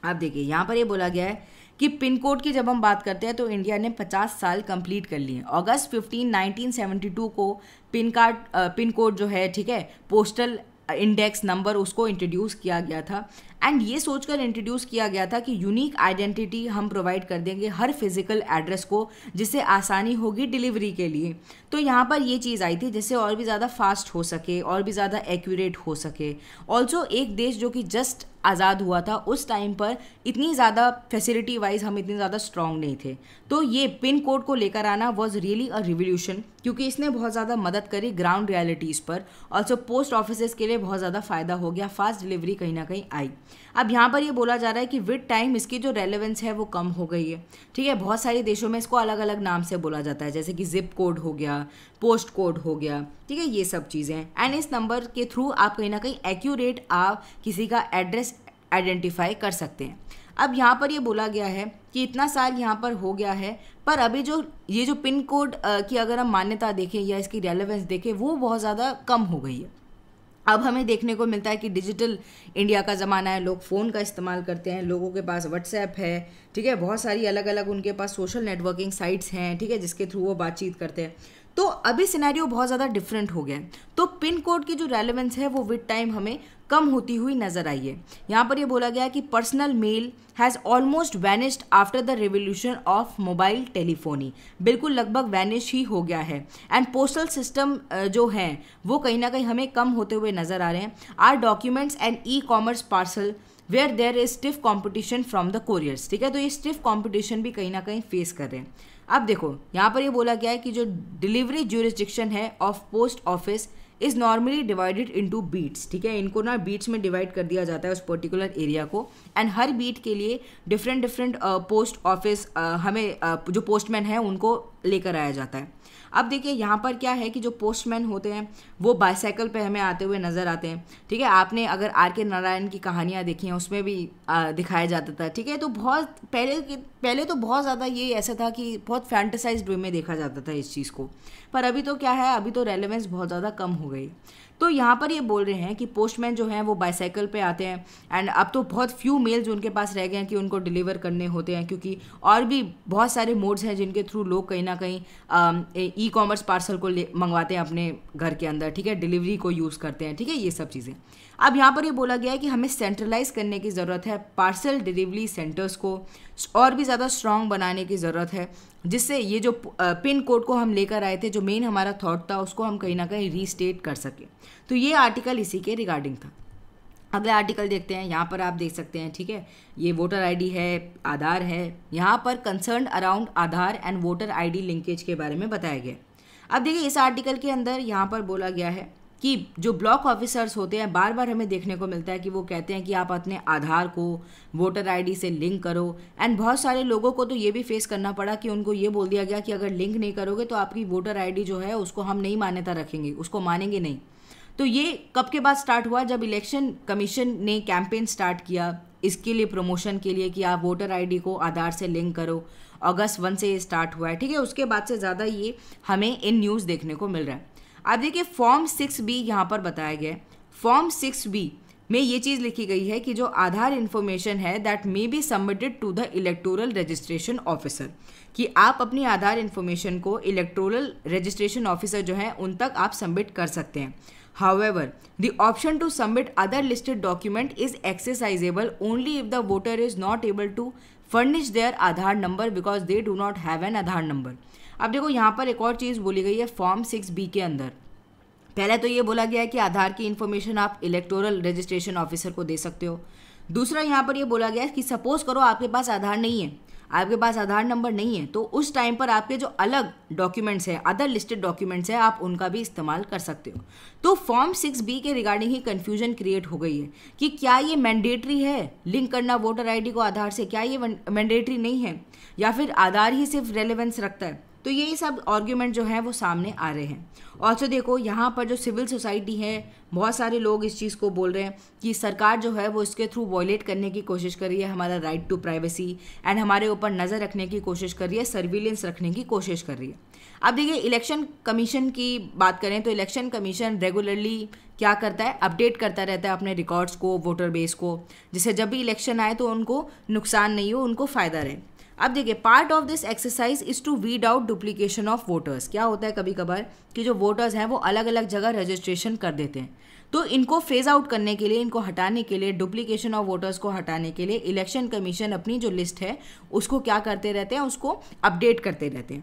आप देखिए यहाँ पर ये यह बोला गया है कि पिन कोड की जब हम बात करते हैं तो इंडिया ने 50 साल कंप्लीट कर लिए अगस्त 15 1972 को पिन कार्ड पिन कोड जो है ठीक है पोस्टल इंडेक्स नंबर उसको इंट्रोड्यूस किया गया था एंड ये सोचकर इंट्रोड्यूस किया गया था कि यूनिक आइडेंटिटी हम प्रोवाइड कर देंगे हर फिजिकल एड्रेस को जिससे आसानी होगी डिलीवरी के लिए तो यहाँ पर ये चीज़ आई थी जिससे और भी ज़्यादा फास्ट हो सके और भी ज़्यादा एक्यूरेट हो सके ऑल्सो एक देश जो कि जस्ट आज़ाद हुआ था उस टाइम पर इतनी ज़्यादा फैसिलिटी वाइज हम इतने ज़्यादा स्ट्रॉन्ग नहीं थे तो ये पिन कोड को लेकर आना वॉज रियली अ रिवोल्यूशन क्योंकि इसने बहुत ज़्यादा मदद करी ग्राउंड रियलिटीज़ पर ऑल्सो पोस्ट ऑफिस के लिए बहुत ज़्यादा फ़ायदा हो गया फास्ट डिलीवरी कहीं ना कहीं आई अब यहाँ पर ये बोला जा रहा है कि विद टाइम इसकी जो रेलेवेंस है वो कम हो गई है ठीक है बहुत सारे देशों में इसको अलग अलग नाम से बोला जाता है जैसे कि जिप कोड हो गया पोस्ट कोड हो गया ठीक है ये सब चीज़ें हैं एंड इस नंबर के थ्रू आप कहीं ना कहीं एक्यूरेट आप किसी का एड्रेस आइडेंटिफाई कर सकते हैं अब यहाँ पर ये बोला गया है कि इतना साल यहाँ पर हो गया है पर अभी जो ये जो पिन कोड की अगर हम मान्यता देखें या इसकी रेलेवेंस देखें वो बहुत ज़्यादा कम हो गई है अब हमें देखने को मिलता है कि डिजिटल इंडिया का ज़माना है लोग फ़ोन का इस्तेमाल करते हैं लोगों के पास व्हाट्सएप है ठीक है बहुत सारी अलग अलग उनके पास सोशल नेटवर्किंग साइट्स हैं ठीक है जिसके थ्रू वो बातचीत करते हैं तो अभी सिनेरियो बहुत ज़्यादा डिफरेंट हो गया है तो पिन कोड की जो रेलेवेंस है वो विद टाइम हमें कम होती हुई नज़र आई है यहाँ पर ये बोला गया कि personal mail has almost vanished after the revolution of mobile telephony बिल्कुल लगभग वैनिश ही हो गया है एंड पोस्टल सिस्टम जो हैं वो कहीं ना कहीं हमें कम होते हुए नज़र आ रहे हैं are documents and e commerce parcel where there is stiff competition from the couriers ठीक है तो ये स्टिफ कॉम्पिटिशन भी कहीं ना कहीं फेस कर रहे हैं अब देखो यहाँ पर ये यह बोला गया है कि जो डिलीवरी ज्यूरिस्डिक्शन है of post office is normally divided into beats ठीक है इनको ना बीट्स में डिवाइड कर दिया जाता है उस पर्टिकुलर एरिया को एंड हर बीट के लिए डिफरेंट डिफरेंट पोस्ट ऑफिस हमें uh, जो पोस्टमैन है उनको लेकर आया जाता है अब देखिए यहाँ पर क्या है कि जो पोस्टमैन होते हैं वो बाइसाइकिल पे हमें आते हुए नज़र आते हैं ठीक है आपने अगर आर के नारायण की कहानियाँ देखी हैं उसमें भी आ, दिखाया जाता था ठीक है तो बहुत पहले पहले तो बहुत ज़्यादा ये ऐसा था कि बहुत फैंटिसाइज वे में देखा जाता था इस चीज़ को पर अभी तो क्या है अभी तो रेलिवेंस बहुत ज़्यादा कम हो गई तो यहाँ पर ये बोल रहे हैं कि पोस्टमैन जो हैं वो बाइसाइकिल पे आते हैं एंड अब तो बहुत फ्यू मेल्स उनके पास रह गए हैं कि उनको डिलीवर करने होते हैं क्योंकि और भी बहुत सारे मोड्स हैं जिनके थ्रू लोग कहीं ना कहीं ई कॉमर्स पार्सल को मंगवाते हैं अपने घर के अंदर ठीक है डिलीवरी को यूज़ करते हैं ठीक है ये सब चीज़ें अब यहाँ पर ये बोला गया है कि हमें सेंट्रलाइज करने की ज़रूरत है पार्सल डिलीवरी सेंटर्स को और भी ज़्यादा स्ट्रॉन्ग बनाने की ज़रूरत है जिससे ये जो पिन कोड को हम लेकर आए थे जो मेन हमारा थाट था उसको हम कहीं ना कहीं रीस्टेट कर सकें तो ये आर्टिकल इसी के रिगार्डिंग था अगला आर्टिकल देखते हैं यहाँ पर आप देख सकते हैं ठीक है ये वोटर आईडी है आधार है यहाँ पर concern around Aadhaar and voter ID linkage के बारे में बताया गया अब देखिए इस आर्टिकल के अंदर यहाँ पर बोला गया है कि जो ब्लॉक ऑफिसर्स होते हैं बार बार हमें देखने को मिलता है कि वो कहते हैं कि आप अपने आधार को वोटर आईडी से लिंक करो एंड बहुत सारे लोगों को तो ये भी फेस करना पड़ा कि उनको ये बोल दिया गया कि अगर लिंक नहीं करोगे तो आपकी वोटर आईडी जो है उसको हम नहीं मान्यता रखेंगे उसको मानेंगे नहीं तो ये कब के बाद स्टार्ट हुआ जब इलेक्शन कमीशन ने कैंपेन स्टार्ट किया इसके लिए प्रमोशन के लिए कि आप वोटर आईडी को आधार से लिंक करो अगस्त वन से ये स्टार्ट हुआ है ठीक है उसके बाद से ज़्यादा ये हमें इन न्यूज़ देखने को मिल रहा है अब देखिए फॉर्म सिक्स बी यहाँ पर बताया गया है फॉर्म सिक्स बी में ये चीज़ लिखी गई है कि जो आधार इन्फॉर्मेशन है that may be submitted to the electoral registration officer कि आप अपनी आधार इन्फॉर्मेशन को इलेक्टोरल रजिस्ट्रेशन ऑफिसर जो है उन तक आप सबमिट कर सकते हैं However, the option to submit other listed document is exercisable only if the voter is not able to furnish their Aadhaar number because they do not have an Aadhaar number. अब देखो यहाँ पर एक और चीज़ बोली गई है फॉर्म सिक्स बी के अंदर पहले तो ये बोला गया है कि आधार की इन्फॉर्मेशन आप इलेक्टोरल रजिस्ट्रेशन ऑफिसर को दे सकते हो दूसरा यहाँ पर यह बोला गया है कि सपोज करो आपके पास आधार नहीं है आपके पास आधार नंबर नहीं है तो उस टाइम पर आपके जो अलग डॉक्यूमेंट्स हैं अदर लिस्टेड डॉक्यूमेंट्स हैं आप उनका भी इस्तेमाल कर सकते हो तो फॉर्म सिक्स बी के रिगार्डिंग ही कन्फ्यूजन क्रिएट हो गई है कि क्या ये मैंडेटरी है लिंक करना वोटर आईडी को आधार से क्या ये मैंडेटरी नहीं है या फिर आधार ही सिर्फ रेलिवेंस रखता है तो ये सब आर्ग्यूमेंट जो हैं वो सामने आ रहे हैं और तो देखो यहाँ पर जो सिविल सोसाइटी है बहुत सारे लोग इस चीज़ को बोल रहे हैं कि सरकार जो है वो इसके थ्रू वॉयलेट करने की कोशिश कर रही है हमारा राइट टू प्राइवेसी एंड हमारे ऊपर नज़र रखने की कोशिश कर रही है सर्विलेंस रखने की कोशिश कर रही है अब देखिए इलेक्शन कमीशन की बात करें तो इलेक्शन कमीशन रेगुलरली क्या करता है अपडेट करता रहता है अपने रिकॉर्ड्स को वोटर बेस को जिससे जब भी इलेक्शन आए तो उनको नुकसान नहीं हो उनको फ़ायदा रहे अब देखिए part of this exercise is to weed out duplication of voters क्या होता है कभी कभार कि जो वोटर्स हैं वो अलग अलग जगह रजिस्ट्रेशन कर देते हैं तो इनको फेज आउट करने के लिए इनको हटाने के लिए डुप्लीकेशन ऑफ वोटर्स को हटाने के लिए इलेक्शन कमीशन अपनी जो लिस्ट है उसको क्या करते रहते हैं उसको अपडेट करते रहते हैं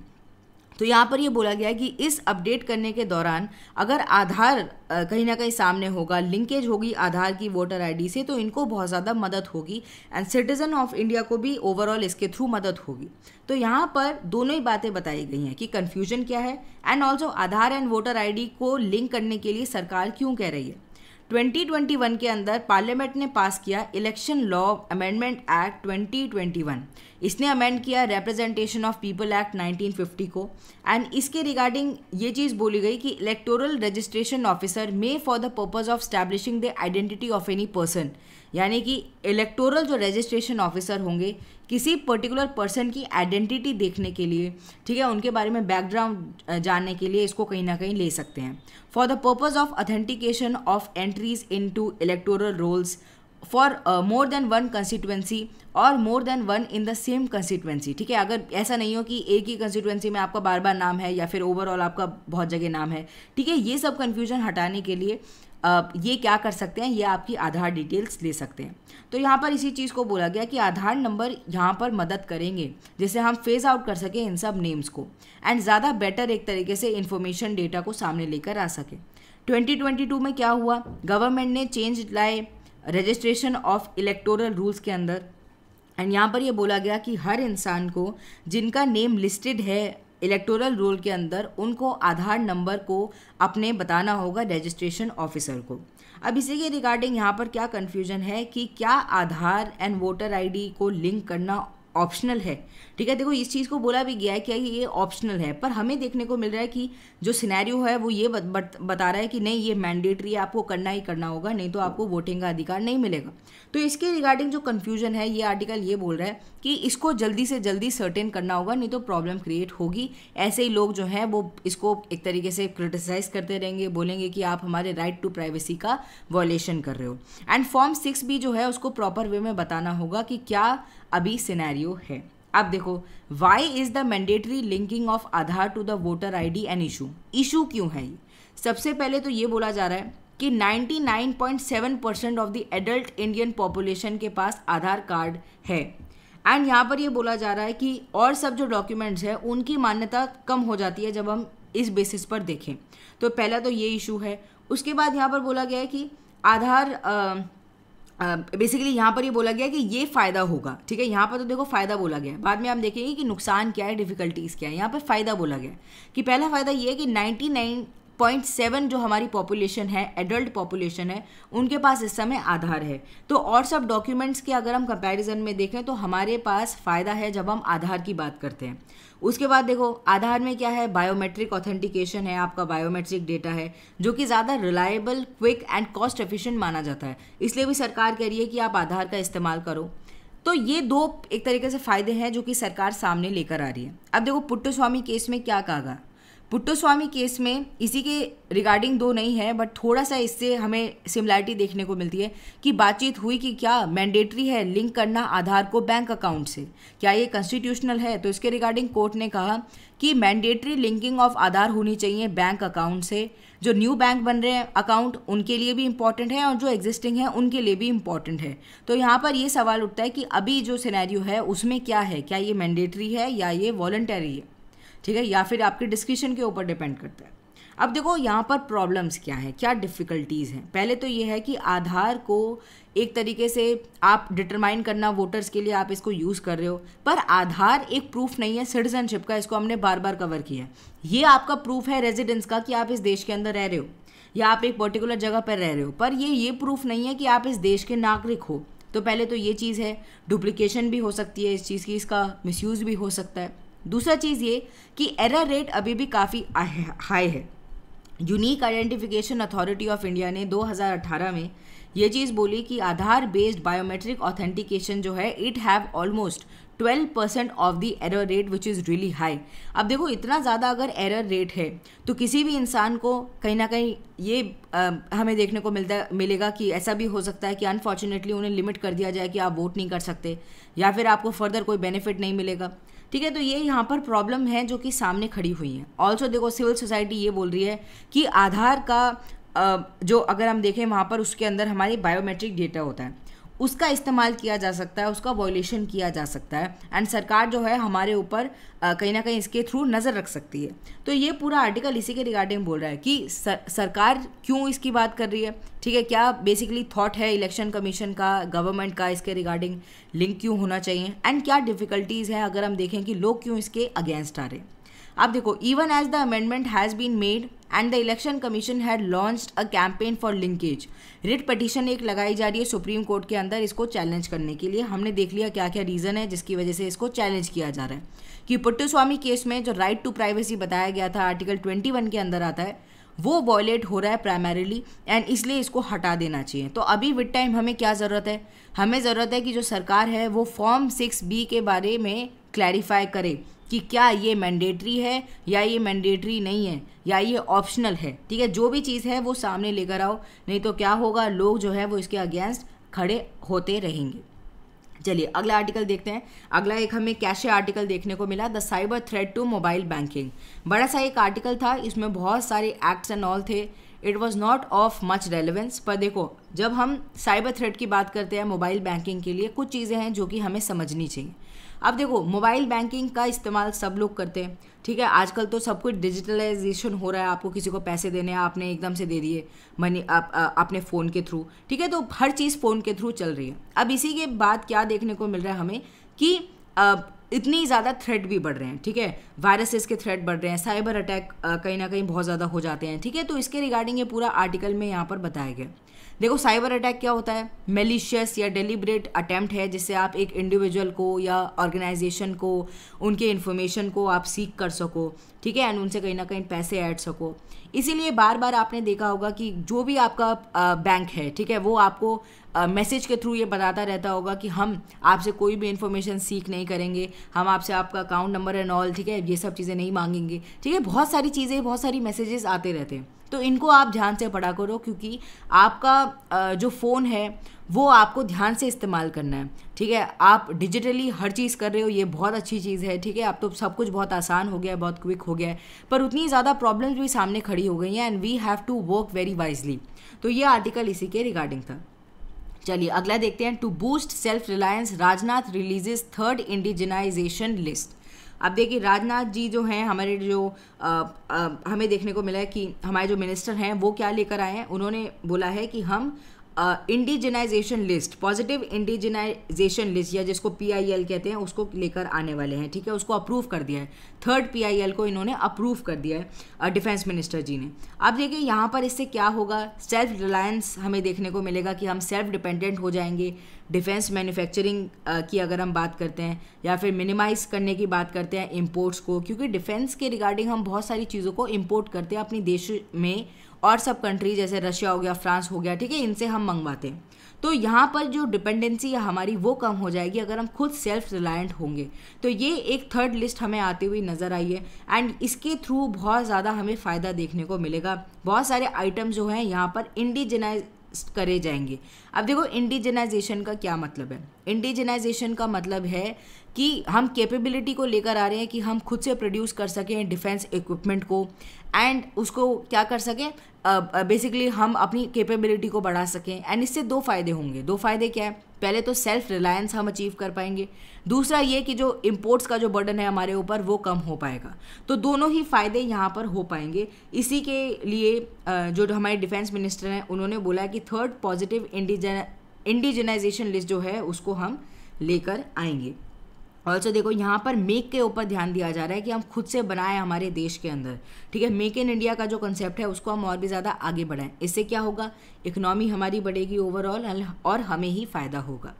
तो यहाँ पर ये बोला गया है कि इस अपडेट करने के दौरान अगर आधार कहीं ना कहीं सामने होगा लिंकेज होगी आधार की वोटर आईडी से तो इनको बहुत ज़्यादा मदद होगी एंड सिटीज़न ऑफ इंडिया को भी ओवरऑल इसके थ्रू मदद होगी तो यहाँ पर दोनों ही बातें बताई गई हैं कि कन्फ्यूजन क्या है and also Aadhaar and voter I को लिंक करने के लिए सरकार क्यों कह रही है 2021 के अंदर पार्लियामेंट ने पास किया इलेक्शन लॉ अमेंडमेंट एक्ट 2021 इसने अमेंड किया रिप्रेजेंटेशन ऑफ पीपल एक्ट 1950 को एंड इसके रिगार्डिंग ये चीज़ बोली गई कि electoral registration officer may for the purpose of establishing the identity of any person यानी कि इलेक्टोरल जो रजिस्ट्रेशन ऑफिसर होंगे किसी पर्टिकुलर पर्सन की आइडेंटिटी देखने के लिए ठीक है उनके बारे में बैकग्राउंड जानने के लिए इसको कहीं ना कहीं ले सकते हैं for the purpose of authentication of entries in to electoral rolls for more than one constituency और more than one in the same constituency ठीक है अगर ऐसा नहीं हो कि एक ही कंस्टिट्युएंसी में आपका बार बार नाम है या फिर ओवरऑल आपका बहुत जगह नाम है ठीक है ये सब कन्फ्यूजन हटाने के लिए ये क्या कर सकते हैं ये आपकी आधार डिटेल्स ले सकते हैं तो यहाँ पर इसी चीज़ को बोला गया कि आधार नंबर यहाँ पर मदद करेंगे जिससे हम फेज़ आउट कर सकें इन सब नेम्स को एंड ज़्यादा बेटर एक तरीके से इन्फॉर्मेशन डेटा को सामने लेकर आ सके 2022 में क्या हुआ गवर्नमेंट ने चेंज लाए रजिस्ट्रेशन ऑफ इलेक्टोरल रूल्स के अंदर एंड यहाँ पर यह बोला गया कि हर इंसान को जिनका नेम लिस्टेड है इलेक्टोरल रोल के अंदर उनको आधार नंबर को अपने बताना होगा रजिस्ट्रेशन ऑफिसर को अब इसी के रिगार्डिंग यहाँ पर क्या कन्फ्यूजन है कि क्या आधार एंड वोटर आईडी को लिंक करना ऑप्शनल है ठीक है देखो इस चीज़ को बोला भी गया है कि ये ऑप्शनल है पर हमें देखने को मिल रहा है कि जो सिनेरियो है वो ये बता रहा है कि नहीं ये मैंडेटरी है आपको करना ही करना होगा नहीं तो आपको वोटिंग का अधिकार नहीं मिलेगा तो इसके रिगार्डिंग जो कन्फ्यूजन है ये आर्टिकल ये बोल रहा है कि इसको जल्दी से जल्दी सर्टेन करना होगा नहीं तो प्रॉब्लम क्रिएट होगी ऐसे ही लोग जो हैं वो इसको एक तरीके से क्रिटिसाइज करते रहेंगे बोलेंगे कि आप हमारे राइट टू प्राइवेसी का वॉलेशन कर रहे हो एंड फॉर्म सिक्स भी जो है उसको प्रॉपर वे में बताना होगा कि क्या अभी सिनेरियो है अब देखो why is the mandatory linking of Aadhaar to the voter ID and issue issue क्यों है ये सबसे पहले तो ये बोला जा रहा है कि 99.7 percent of the adult Indian population के पास आधार कार्ड है एंड यहाँ पर ये बोला जा रहा है कि और सब जो डॉक्यूमेंट्स हैं उनकी मान्यता कम हो जाती है जब हम इस बेसिस पर देखें तो पहला तो ये इशू है उसके बाद यहाँ पर बोला गया है कि आधार आ, बेसिकली यहाँ पर ये यह बोला गया कि ये फ़ायदा होगा ठीक है यहाँ पर तो देखो फ़ायदा बोला गया बाद में हम देखेंगे कि नुकसान क्या है डिफ़िकल्टीज़ क्या है यहाँ पर फ़ायदा बोला गया कि पहला फ़ायदा ये है कि नाइन पॉइंट सेवन जो हमारी पॉपुलेशन है एडल्ट पॉपुलेशन है उनके पास इस समय आधार है तो और सब डॉक्यूमेंट्स के अगर हम कंपैरिजन में देखें तो हमारे पास फ़ायदा है जब हम आधार की बात करते हैं उसके बाद देखो आधार में क्या है बायोमेट्रिक ऑथेंटिकेशन है आपका बायोमेट्रिक डेटा है जो कि ज़्यादा reliable quick and cost efficient माना जाता है इसलिए भी सरकार कह रही है कि आप आधार का इस्तेमाल करो तो ये दो एक तरीके से फ़ायदे हैं जो कि सरकार सामने लेकर आ रही है अब देखो स्वामी केस में क्या कहा पुट्टो स्वामी केस में इसी के रिगार्डिंग दो नहीं है बट थोड़ा सा इससे हमें सिमिलैरिटी देखने को मिलती है कि बातचीत हुई कि क्या मैंडेटरी है लिंक करना आधार को बैंक अकाउंट से क्या ये कॉन्स्टिट्यूशनल है तो इसके रिगार्डिंग कोर्ट ने कहा कि मैंडेटरी लिंकिंग ऑफ आधार होनी चाहिए बैंक अकाउंट से जो न्यू बैंक बन रहे हैं अकाउंट उनके लिए भी इंपॉर्टेंट है और जो एग्जिस्टिंग है उनके लिए भी इंपॉर्टेंट है तो यहाँ पर ये सवाल उठता है कि अभी जो सिनेरियो है उसमें क्या है क्या ये मैंडेटरी है या ये वॉलंटरी है ठीक है या फिर आपके डिस्क्रिप्शन के ऊपर डिपेंड करता है अब देखो यहाँ पर प्रॉब्लम्स क्या है क्या डिफ़िकल्टीज़ हैं पहले तो ये है कि आधार को एक तरीके से आप डिटरमाइन करना वोटर्स के लिए आप इसको यूज़ कर रहे हो पर आधार एक प्रूफ नहीं है सिटीजनशिप का इसको हमने बार बार कवर किया है ये आपका प्रूफ है रेजिडेंस का कि आप इस देश के अंदर रह रहे हो या आप एक पर्टिकुलर जगह पर रह रहे हो पर ये ये प्रूफ नहीं है कि आप इस देश के नागरिक हो तो पहले तो ये चीज़ है डुप्लीकेशन भी हो सकती है इस चीज़ की इसका मिसयूज़ भी हो सकता है दूसरा चीज़ ये कि एरर रेट अभी भी काफ़ी हाई है unique identification authority of India ने 2018 में ये चीज़ बोली कि आधार बेस्ड बायोमेट्रिक ऑथेंटिकेशन जो है it have almost 12 percent of the error rate which is really high अब देखो इतना ज़्यादा अगर एरर रेट है तो किसी भी इंसान को कहीं ना कहीं ये आ, हमें देखने को मिलता मिलेगा कि ऐसा भी हो सकता है कि अनफॉर्चुनेटली उन्हें लिमिट कर दिया जाए कि आप वोट नहीं कर सकते या फिर आपको फर्दर कोई बेनिफिट नहीं मिलेगा ठीक है तो ये यहाँ पर प्रॉब्लम है जो कि सामने खड़ी हुई है ऑल्सो देखो सिविल सोसाइटी ये बोल रही है कि आधार का जो अगर हम देखें वहाँ पर उसके अंदर हमारी बायोमेट्रिक डेटा होता है उसका इस्तेमाल किया जा सकता है उसका वॉयलेशन किया जा सकता है एंड सरकार जो है हमारे ऊपर कहीं ना कहीं इसके थ्रू नज़र रख सकती है तो ये पूरा आर्टिकल इसी के रिगार्डिंग बोल रहा है कि सर, सरकार क्यों इसकी बात कर रही है ठीक है क्या बेसिकली थॉट है इलेक्शन कमीशन का गवर्नमेंट का इसके रिगार्डिंग लिंक क्यों होना चाहिए एंड क्या डिफ़िकल्टीज़ है अगर हम देखें कि लोग क्यों इसके अगेंस्ट आ रहे हैं आप देखो even as the amendment has been made and the election commission had launch a campaign for linkage writ petition एक लगाई जा रही है सुप्रीम कोर्ट के अंदर इसको चैलेंज करने के लिए हमने देख लिया क्या क्या रीज़न है जिसकी वजह से इसको चैलेंज किया जा रहा है कि पुट्टुस्वामी केस में जो राइट टू प्राइवेसी बताया गया था आर्टिकल 21 के अंदर आता है वो वॉयलेट हो रहा है प्राइमरीली एंड इसलिए इसको हटा देना चाहिए तो अभी विद टाइम हमें क्या ज़रूरत है हमें ज़रूरत है कि जो सरकार है वो फॉर्म सिक्स बी के बारे में क्लैरिफाई करे कि क्या ये मैंडेटरी है या ये मैंडेटरी नहीं है या ये ऑप्शनल है ठीक है जो भी चीज़ है वो सामने लेकर आओ नहीं तो क्या होगा लोग जो है वो इसके अगेंस्ट खड़े होते रहेंगे चलिए अगला आर्टिकल देखते हैं अगला एक हमें कैशे आर्टिकल देखने को मिला the cyber threat to mobile banking बड़ा सा एक आर्टिकल था इसमें बहुत सारे एक्ट्स एंड ऑल थे it was not of much relevance पर देखो जब हम साइबर थ्रेड की बात करते हैं मोबाइल बैंकिंग के लिए कुछ चीज़ें हैं जो कि हमें समझनी चाहिए अब देखो मोबाइल बैंकिंग का इस्तेमाल सब लोग करते हैं ठीक है आजकल तो सब कुछ डिजिटलाइजेशन हो रहा है आपको किसी को पैसे देने हैं आपने एकदम से दे दिए मनी आप अपने फ़ोन के थ्रू ठीक है तो हर चीज़ फ़ोन के थ्रू चल रही है अब इसी के बाद क्या देखने को मिल रहा है हमें कि इतनी ज़्यादा थ्रेड भी बढ़ रहे हैं ठीक है वायरसेस के थ्रेड बढ़ रहे हैं साइबर अटैक कहीं ना कहीं बहुत ज़्यादा हो जाते हैं ठीक है तो इसके रिगार्डिंग ये पूरा आर्टिकल में यहाँ पर बताया गया देखो साइबर अटैक क्या होता है मेलिशियस या डेलीबरेट अटैम्प्ट है जिससे आप एक इंडिविजुअल को या ऑर्गेनाइजेशन को उनके इन्फॉर्मेशन को आप सीख कर सको ठीक है एंड उनसे कहीं ना कहीं पैसे ऐड सको इसीलिए बार बार आपने देखा होगा कि जो भी आपका बैंक है ठीक है वो आपको मैसेज के थ्रू ये बताता रहता होगा कि हम आपसे कोई भी इन्फॉर्मेशन सीख नहीं करेंगे हम आपसे आपका अकाउंट नंबर एंड ऑल ठीक है ये सब चीज़ें नहीं मांगेंगे ठीक है बहुत सारी चीज़ें बहुत सारी मैसेजेस आते रहते हैं तो इनको आप ध्यान से पढ़ा करो क्योंकि आपका जो फ़ोन है वो आपको ध्यान से इस्तेमाल करना है ठीक है आप डिजिटली हर चीज़ कर रहे हो ये बहुत अच्छी चीज़ है ठीक है आप तो सब कुछ बहुत आसान हो गया है बहुत क्विक हो गया है पर उतनी ज़्यादा प्रॉब्लम्स भी सामने खड़ी हो गई हैं and we have to work very wisely तो ये आर्टिकल इसी के रिगार्डिंग था चलिए अगला देखते हैं to boost self reliance Rajnath releases third indigenisation list अब देखिए राजनाथ जी जो हैं हमारे जो आ, आ, हमें देखने को मिला है कि हमारे जो मिनिस्टर हैं वो क्या लेकर आए हैं उन्होंने बोला है कि हम indigenisation list positive indigenisation list या जिसको पीआईएल कहते हैं उसको लेकर आने वाले हैं ठीक है उसको अप्रूव कर दिया है थर्ड पीआईएल को इन्होंने अप्रूव कर दिया है डिफेंस मिनिस्टर जी ने अब देखिए यहाँ पर इससे क्या होगा सेल्फ रिलायंस हमें देखने को मिलेगा कि हम सेल्फ डिपेंडेंट हो जाएंगे डिफेंस मैन्युफैक्चरिंग की अगर हम बात करते हैं या फिर मिनिमाइज़ करने की बात करते हैं इम्पोर्ट्स को क्योंकि डिफेंस के रिगार्डिंग हम बहुत सारी चीज़ों को इम्पोर्ट करते हैं अपनी देश में और सब कंट्री जैसे रशिया हो गया फ्रांस हो गया ठीक है इनसे हम मंगवाते हैं तो यहाँ पर जो डिपेंडेंसी है हमारी वो कम हो जाएगी अगर हम खुद सेल्फ रिलायंट होंगे तो ये एक थर्ड लिस्ट हमें आती हुई नज़र आई है एंड इसके थ्रू बहुत ज़्यादा हमें फ़ायदा देखने को मिलेगा बहुत सारे आइटम जो हैं यहाँ पर इंडिजनाइज करे जाएंगे अब देखो इंडिजनाइजेशन का क्या मतलब है इंडिजनाइजेशन का मतलब है कि हम कैपेबिलिटी को लेकर आ रहे हैं कि हम खुद से प्रोड्यूस कर सकें डिफेंस इक्विपमेंट को एंड उसको क्या कर सकें बेसिकली uh, हम अपनी कैपेबिलिटी को बढ़ा सकें एंड इससे दो फ़ायदे होंगे दो फ़ायदे क्या है पहले तो सेल्फ रिलायंस हम अचीव कर पाएंगे दूसरा ये कि जो इम्पोर्ट्स का जो बर्डन है हमारे ऊपर वो कम हो पाएगा तो दोनों ही फ़ायदे यहाँ पर हो पाएंगे इसी के लिए जो हमारे डिफेंस मिनिस्टर हैं उन्होंने बोला कि third positive indigen indigenisation list जो है उसको हम लेकर आएंगे ऑल्सो अच्छा देखो यहाँ पर मेक के ऊपर ध्यान दिया जा रहा है कि हम खुद से बनाएं हमारे देश के अंदर ठीक है मेक इन इंडिया का जो कंसेप्ट है उसको हम और भी ज़्यादा आगे बढ़ाएं इससे क्या होगा इकोनॉमी हमारी बढ़ेगी ओवरऑल और हमें ही फ़ायदा होगा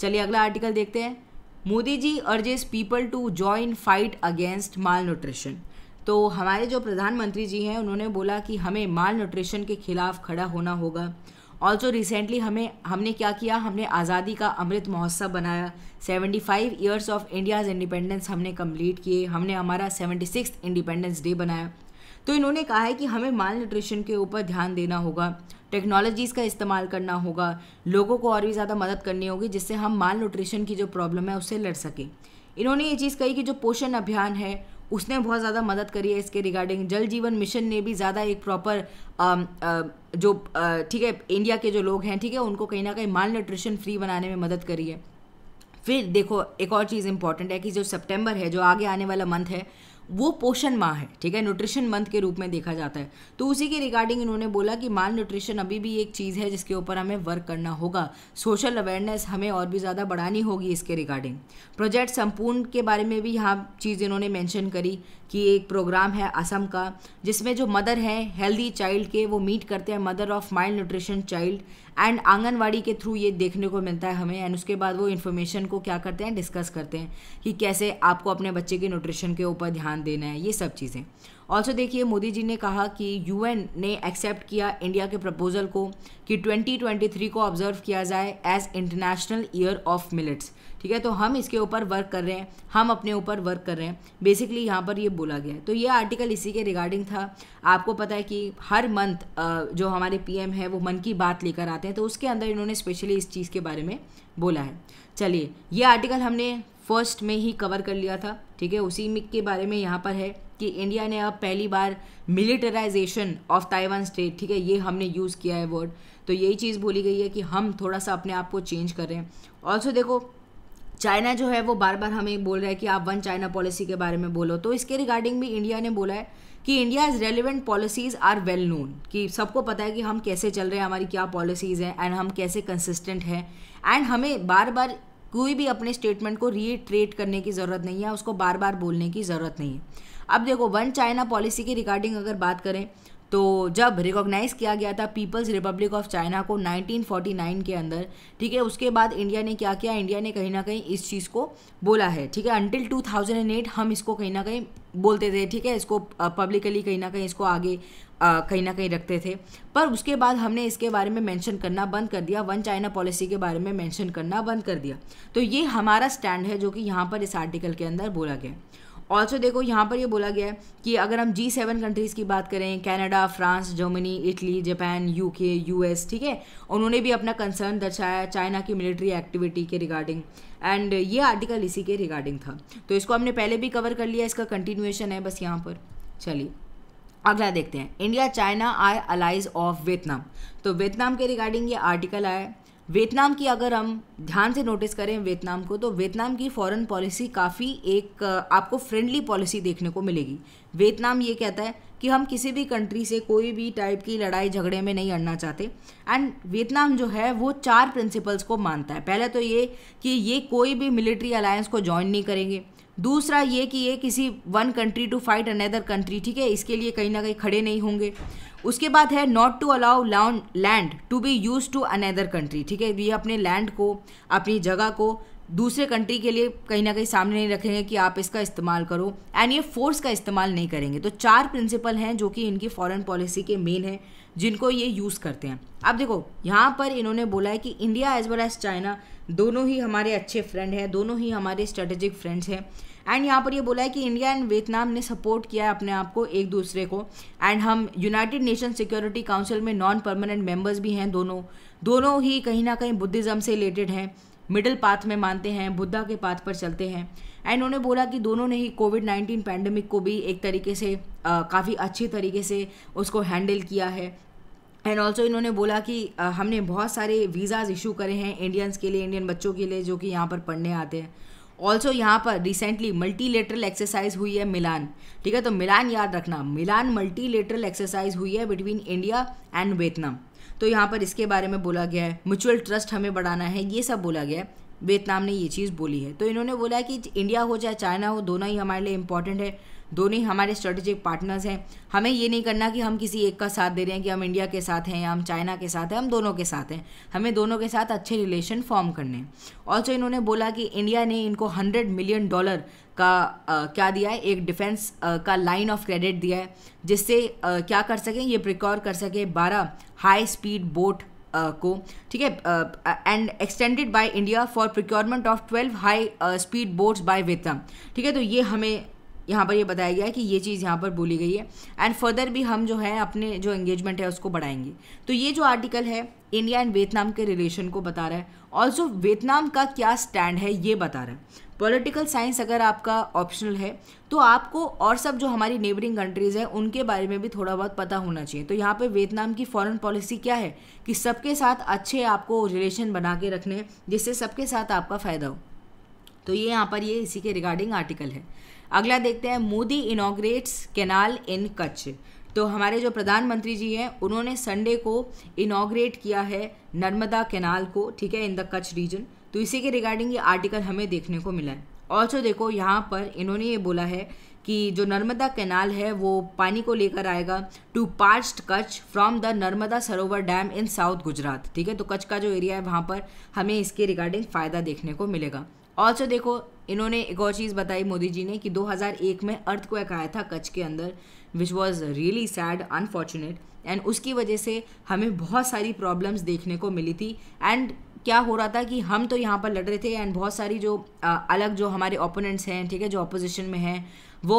चलिए अगला आर्टिकल देखते हैं Modi ji urges people to join fight against malnutrition तो हमारे जो प्रधानमंत्री जी हैं उन्होंने बोला कि हमें माल न्यूट्रिशन के खिलाफ खड़ा होना होगा ऑल्सो रिसेंटली हमें हमने क्या किया हमने आज़ादी का अमृत महोत्सव बनाया 75 five years of India's independence हमने कम्प्लीट किए हमने हमारा सेवेंटी सिक्स इंडिपेंडेंस डे बनाया तो इन्होंने कहा है कि हमें माल न्यूट्रिशन के ऊपर ध्यान देना होगा टेक्नोलॉजीज़ का इस्तेमाल करना होगा लोगों को और भी ज़्यादा मदद करनी होगी जिससे हम माल न्यूट्रिशन की जो प्रॉब्लम है उससे लड़ सकें इन्होंने ये चीज़ कही कि जो पोषण अभियान है उसने बहुत ज़्यादा मदद करी है इसके रिगार्डिंग जल जीवन मिशन ने भी ज़्यादा एक प्रॉपर um, uh, जो uh, ठीक है इंडिया के जो लोग हैं ठीक है उनको कहीं ना कहीं माल न्यूट्रिशन फ्री बनाने में मदद करी है फिर देखो एक और चीज़ इंपॉर्टेंट है कि जो सितंबर है जो आगे आने वाला मंथ है वो पोषण माह है ठीक है न्यूट्रिशन मंथ के रूप में देखा जाता है तो उसी के रिगार्डिंग इन्होंने बोला कि माल न्यूट्रिशन अभी भी एक चीज़ है जिसके ऊपर हमें वर्क करना होगा सोशल अवेयरनेस हमें और भी ज़्यादा बढ़ानी होगी इसके रिगार्डिंग प्रोजेक्ट संपूर्ण के बारे में भी यहाँ चीज़ इन्होंने मैंशन करी कि एक प्रोग्राम है असम का जिसमें जो मदर है हेल्दी चाइल्ड के वो मीट करते हैं mother of mild nutrition child and anganwadi के थ्रू ये देखने को मिलता है हमें एंड उसके बाद वो इन्फॉर्मेशन को क्या करते हैं डिस्कस करते हैं कि कैसे आपको अपने बच्चे के न्यूट्रिशन के ऊपर ध्यान देना है ये सब चीज़ें ऑल्सो देखिए मोदी जी ने कहा कि यूएन ने एक्सेप्ट किया इंडिया के प्रपोजल को कि 2023 को ऑब्जर्व किया जाए as international year of millets ठीक है तो हम इसके ऊपर वर्क कर रहे हैं हम अपने ऊपर वर्क कर रहे हैं बेसिकली यहाँ पर ये बोला गया है तो ये आर्टिकल इसी के रिगार्डिंग था आपको पता है कि हर मंथ जो हमारे पीएम है वो मन की बात लेकर आते हैं तो उसके अंदर इन्होंने स्पेशली इस चीज़ के बारे में बोला है चलिए ये आर्टिकल हमने फर्स्ट में ही कवर कर लिया था ठीक है उसी मिक के बारे में यहाँ पर है कि इंडिया ने अब पहली बार मिलिटराइजेशन ऑफ ताइवान स्टेट ठीक है ये हमने यूज़ किया है वर्ड तो यही चीज़ बोली गई है कि हम थोड़ा सा अपने आप को चेंज कर रहे हैं ऑल्सो देखो चाइना जो है वो बार बार हमें बोल रहा है कि आप वन चाइना पॉलिसी के बारे में बोलो तो इसके रिगार्डिंग भी इंडिया ने बोला है कि India is relevant policies are well known कि सबको पता है कि हम कैसे चल रहे हैं हमारी क्या पॉलिसीज़ हैं एंड हम कैसे कंसिस्टेंट हैं एंड हमें बार बार कोई भी अपने स्टेटमेंट को रीट्रेट करने की ज़रूरत नहीं है उसको बार बार बोलने की ज़रूरत नहीं है अब देखो वन चाइना पॉलिसी की रिगार्डिंग अगर बात करें तो जब रिकॉग्नाइज किया गया था पीपल्स रिपब्लिक ऑफ चाइना को 1949 के अंदर ठीक है उसके बाद इंडिया ने क्या किया इंडिया ने कहीं ना कहीं इस चीज़ को बोला है ठीक है अनटिल 2008 हम इसको कहीं ना कहीं बोलते थे ठीक है इसको पब्लिकली कहीं ना कहीं इसको आगे कहीं ना कहीं रखते थे पर उसके बाद हमने इसके बारे में मेंशन करना बंद कर दिया वन चाइना पॉलिसी के बारे में मेंशन करना बंद कर दिया तो ये हमारा स्टैंड है जो कि यहाँ पर इस आर्टिकल के अंदर बोला गया ऑल्सो देखो यहाँ पर ये यह बोला गया है कि अगर हम जी सेवन कंट्रीज़ की बात करें Canada France Germany Italy Japan UK US ठीक है उन्होंने भी अपना कंसर्न दर्शाया चाइना की मिलिट्री एक्टिविटी के रिगार्डिंग एंड ये आर्टिकल इसी के रिगार्डिंग था तो इसको हमने पहले भी कवर कर लिया इसका कंटिन्यूएशन है बस यहाँ पर चलिए अगला देखते हैं India China are allies of Vietnam तो वियतनाम के रिगार्डिंग ये आर्टिकल आया है वियतनाम की अगर हम ध्यान से नोटिस करें वियतनाम को तो वियतनाम की फॉरेन पॉलिसी काफ़ी एक आपको फ्रेंडली पॉलिसी देखने को मिलेगी वियतनाम ये कहता है कि हम किसी भी कंट्री से कोई भी टाइप की लड़ाई झगड़े में नहीं अड़ना चाहते एंड वियतनाम जो है वो चार प्रिंसिपल्स को मानता है पहले तो ये कि ये कोई भी मिलिट्री अलायंस को ज्वाइन नहीं करेंगे दूसरा ये कि ये किसी one country to fight another country ठीक है इसके लिए कहीं ना कहीं खड़े नहीं होंगे उसके बाद है not to allow land to be use to another country ठीक है ये अपने लैंड को अपनी जगह को दूसरे कंट्री के लिए कहीं ना कहीं सामने नहीं रखेंगे कि आप इसका इस्तेमाल करो एंड ये फोर्स का इस्तेमाल नहीं करेंगे तो चार प्रिंसिपल हैं जो कि इनकी फॉरेन पॉलिसी के मेन हैं जिनको ये यूज़ करते हैं अब देखो यहाँ पर इन्होंने बोला है कि India as well as China दोनों ही हमारे अच्छे फ्रेंड हैं दोनों ही हमारे स्ट्रेटेजिक फ्रेंड्स हैं एंड यहाँ पर ये बोला है कि इंडिया एंड वियतनाम ने सपोर्ट किया है अपने आप को एक दूसरे को एंड हम यूनाइटेड नेशन सिक्योरिटी काउंसिल में नॉन परमानेंट मेंबर्स भी हैं दोनों दोनों ही कहीं ना कहीं बुद्धिज़्म से रिलेटेड हैं मिडिल पाथ में मानते हैं बुद्धा के पाथ पर चलते हैं एंड उन्होंने बोला कि दोनों ने ही कोविड नाइन्टीन पैंडमिक को भी एक तरीके से काफ़ी अच्छी तरीके से उसको हैंडल किया है एंड ऑल्सो इन्होंने बोला कि हमने बहुत सारे वीज़ाज़ इशू करे हैं इंडियंस के लिए इंडियन बच्चों के लिए जो कि यहाँ पर पढ़ने आते हैं ऑल्सो यहाँ पर रिसेंटली मल्टी लेटरल एक्सरसाइज हुई है मिलान ठीक है तो मिलान याद रखना मिलान मल्टी लेटरल एक्सरसाइज हुई है बिटवीन इंडिया एंड वियतनाम तो यहाँ पर इसके बारे में बोला गया है म्यूचुअल ट्रस्ट हमें बढ़ाना है ये सब बोला गया है वियतनाम ने ये चीज़ बोली है तो इन्होंने बोला है कि इंडिया हो चाहे चाइना हो दोनों ही हमारे लिए इंपॉर्टेंट है दोनों ही हमारे स्ट्रेटेजिक पार्टनर्स हैं हमें ये नहीं करना कि हम किसी एक का साथ दे रहे हैं कि हम इंडिया के साथ हैं या हम चाइना के साथ हैं हम दोनों के साथ हैं हमें दोनों के साथ अच्छे रिलेशन फॉर्म करने हैं ऑल्सो इन्होंने बोला कि इंडिया ने इनको हंड्रेड मिलियन डॉलर का आ, क्या दिया है एक डिफेंस का लाइन ऑफ क्रेडिट दिया है जिससे आ, क्या कर सकें ये प्रिकॉर कर सके बारह हाई स्पीड बोट को ठीक है and extended by India for procurement of twelve high speed boats by Vietnam ठीक है तो ये हमें यहाँ पर ये यह बताया गया है कि ये चीज़ यहाँ पर बोली गई है एंड फर्दर भी हम जो है अपने जो एंगेजमेंट है उसको बढ़ाएंगे तो ये जो आर्टिकल है इंडिया एंड वियतनाम के रिलेशन को बता रहा है ऑल्सो वियतनाम का क्या स्टैंड है ये बता रहा है पॉलिटिकल साइंस अगर आपका ऑप्शनल है तो आपको और सब जो हमारी नेबरिंग कंट्रीज़ हैं उनके बारे में भी थोड़ा बहुत पता होना चाहिए तो यहाँ पर वियतनाम की फॉरन पॉलिसी क्या है कि सबके साथ अच्छे आपको रिलेशन बना के रखने जिससे सबके साथ आपका फ़ायदा हो तो ये यहाँ पर ये इसी के रिगार्डिंग आर्टिकल है अगला देखते हैं Modi inaugurates canal in Kutch तो हमारे जो प्रधानमंत्री जी हैं उन्होंने संडे को इनाग्रेट किया है नर्मदा कैनाल को ठीक है इन द कच्छ रीजन तो इसी के रिगार्डिंग ये आर्टिकल हमें देखने को मिला है और जो देखो यहाँ पर इन्होंने ये बोला है कि जो नर्मदा कैनाल है वो पानी को लेकर आएगा to parched Kutch from the Narmada Sarovar dam in south Gujarat ठीक है तो कच्छ का जो एरिया है वहाँ पर हमें इसके रिगार्डिंग फ़ायदा देखने को मिलेगा ऑल्सो देखो इन्होंने एक और चीज़ बताई मोदी जी ने कि 2001 में अर्थ को आया था कच्छ के अंदर which was really sad unfortunate and उसकी वजह से हमें बहुत सारी प्रॉब्लम्स देखने को मिली थी एंड क्या हो रहा था कि हम तो यहाँ पर लड़ रहे थे एंड बहुत सारी जो अलग जो हमारे ओपोनेंट्स हैं ठीक है जो अपोजिशन में हैं वो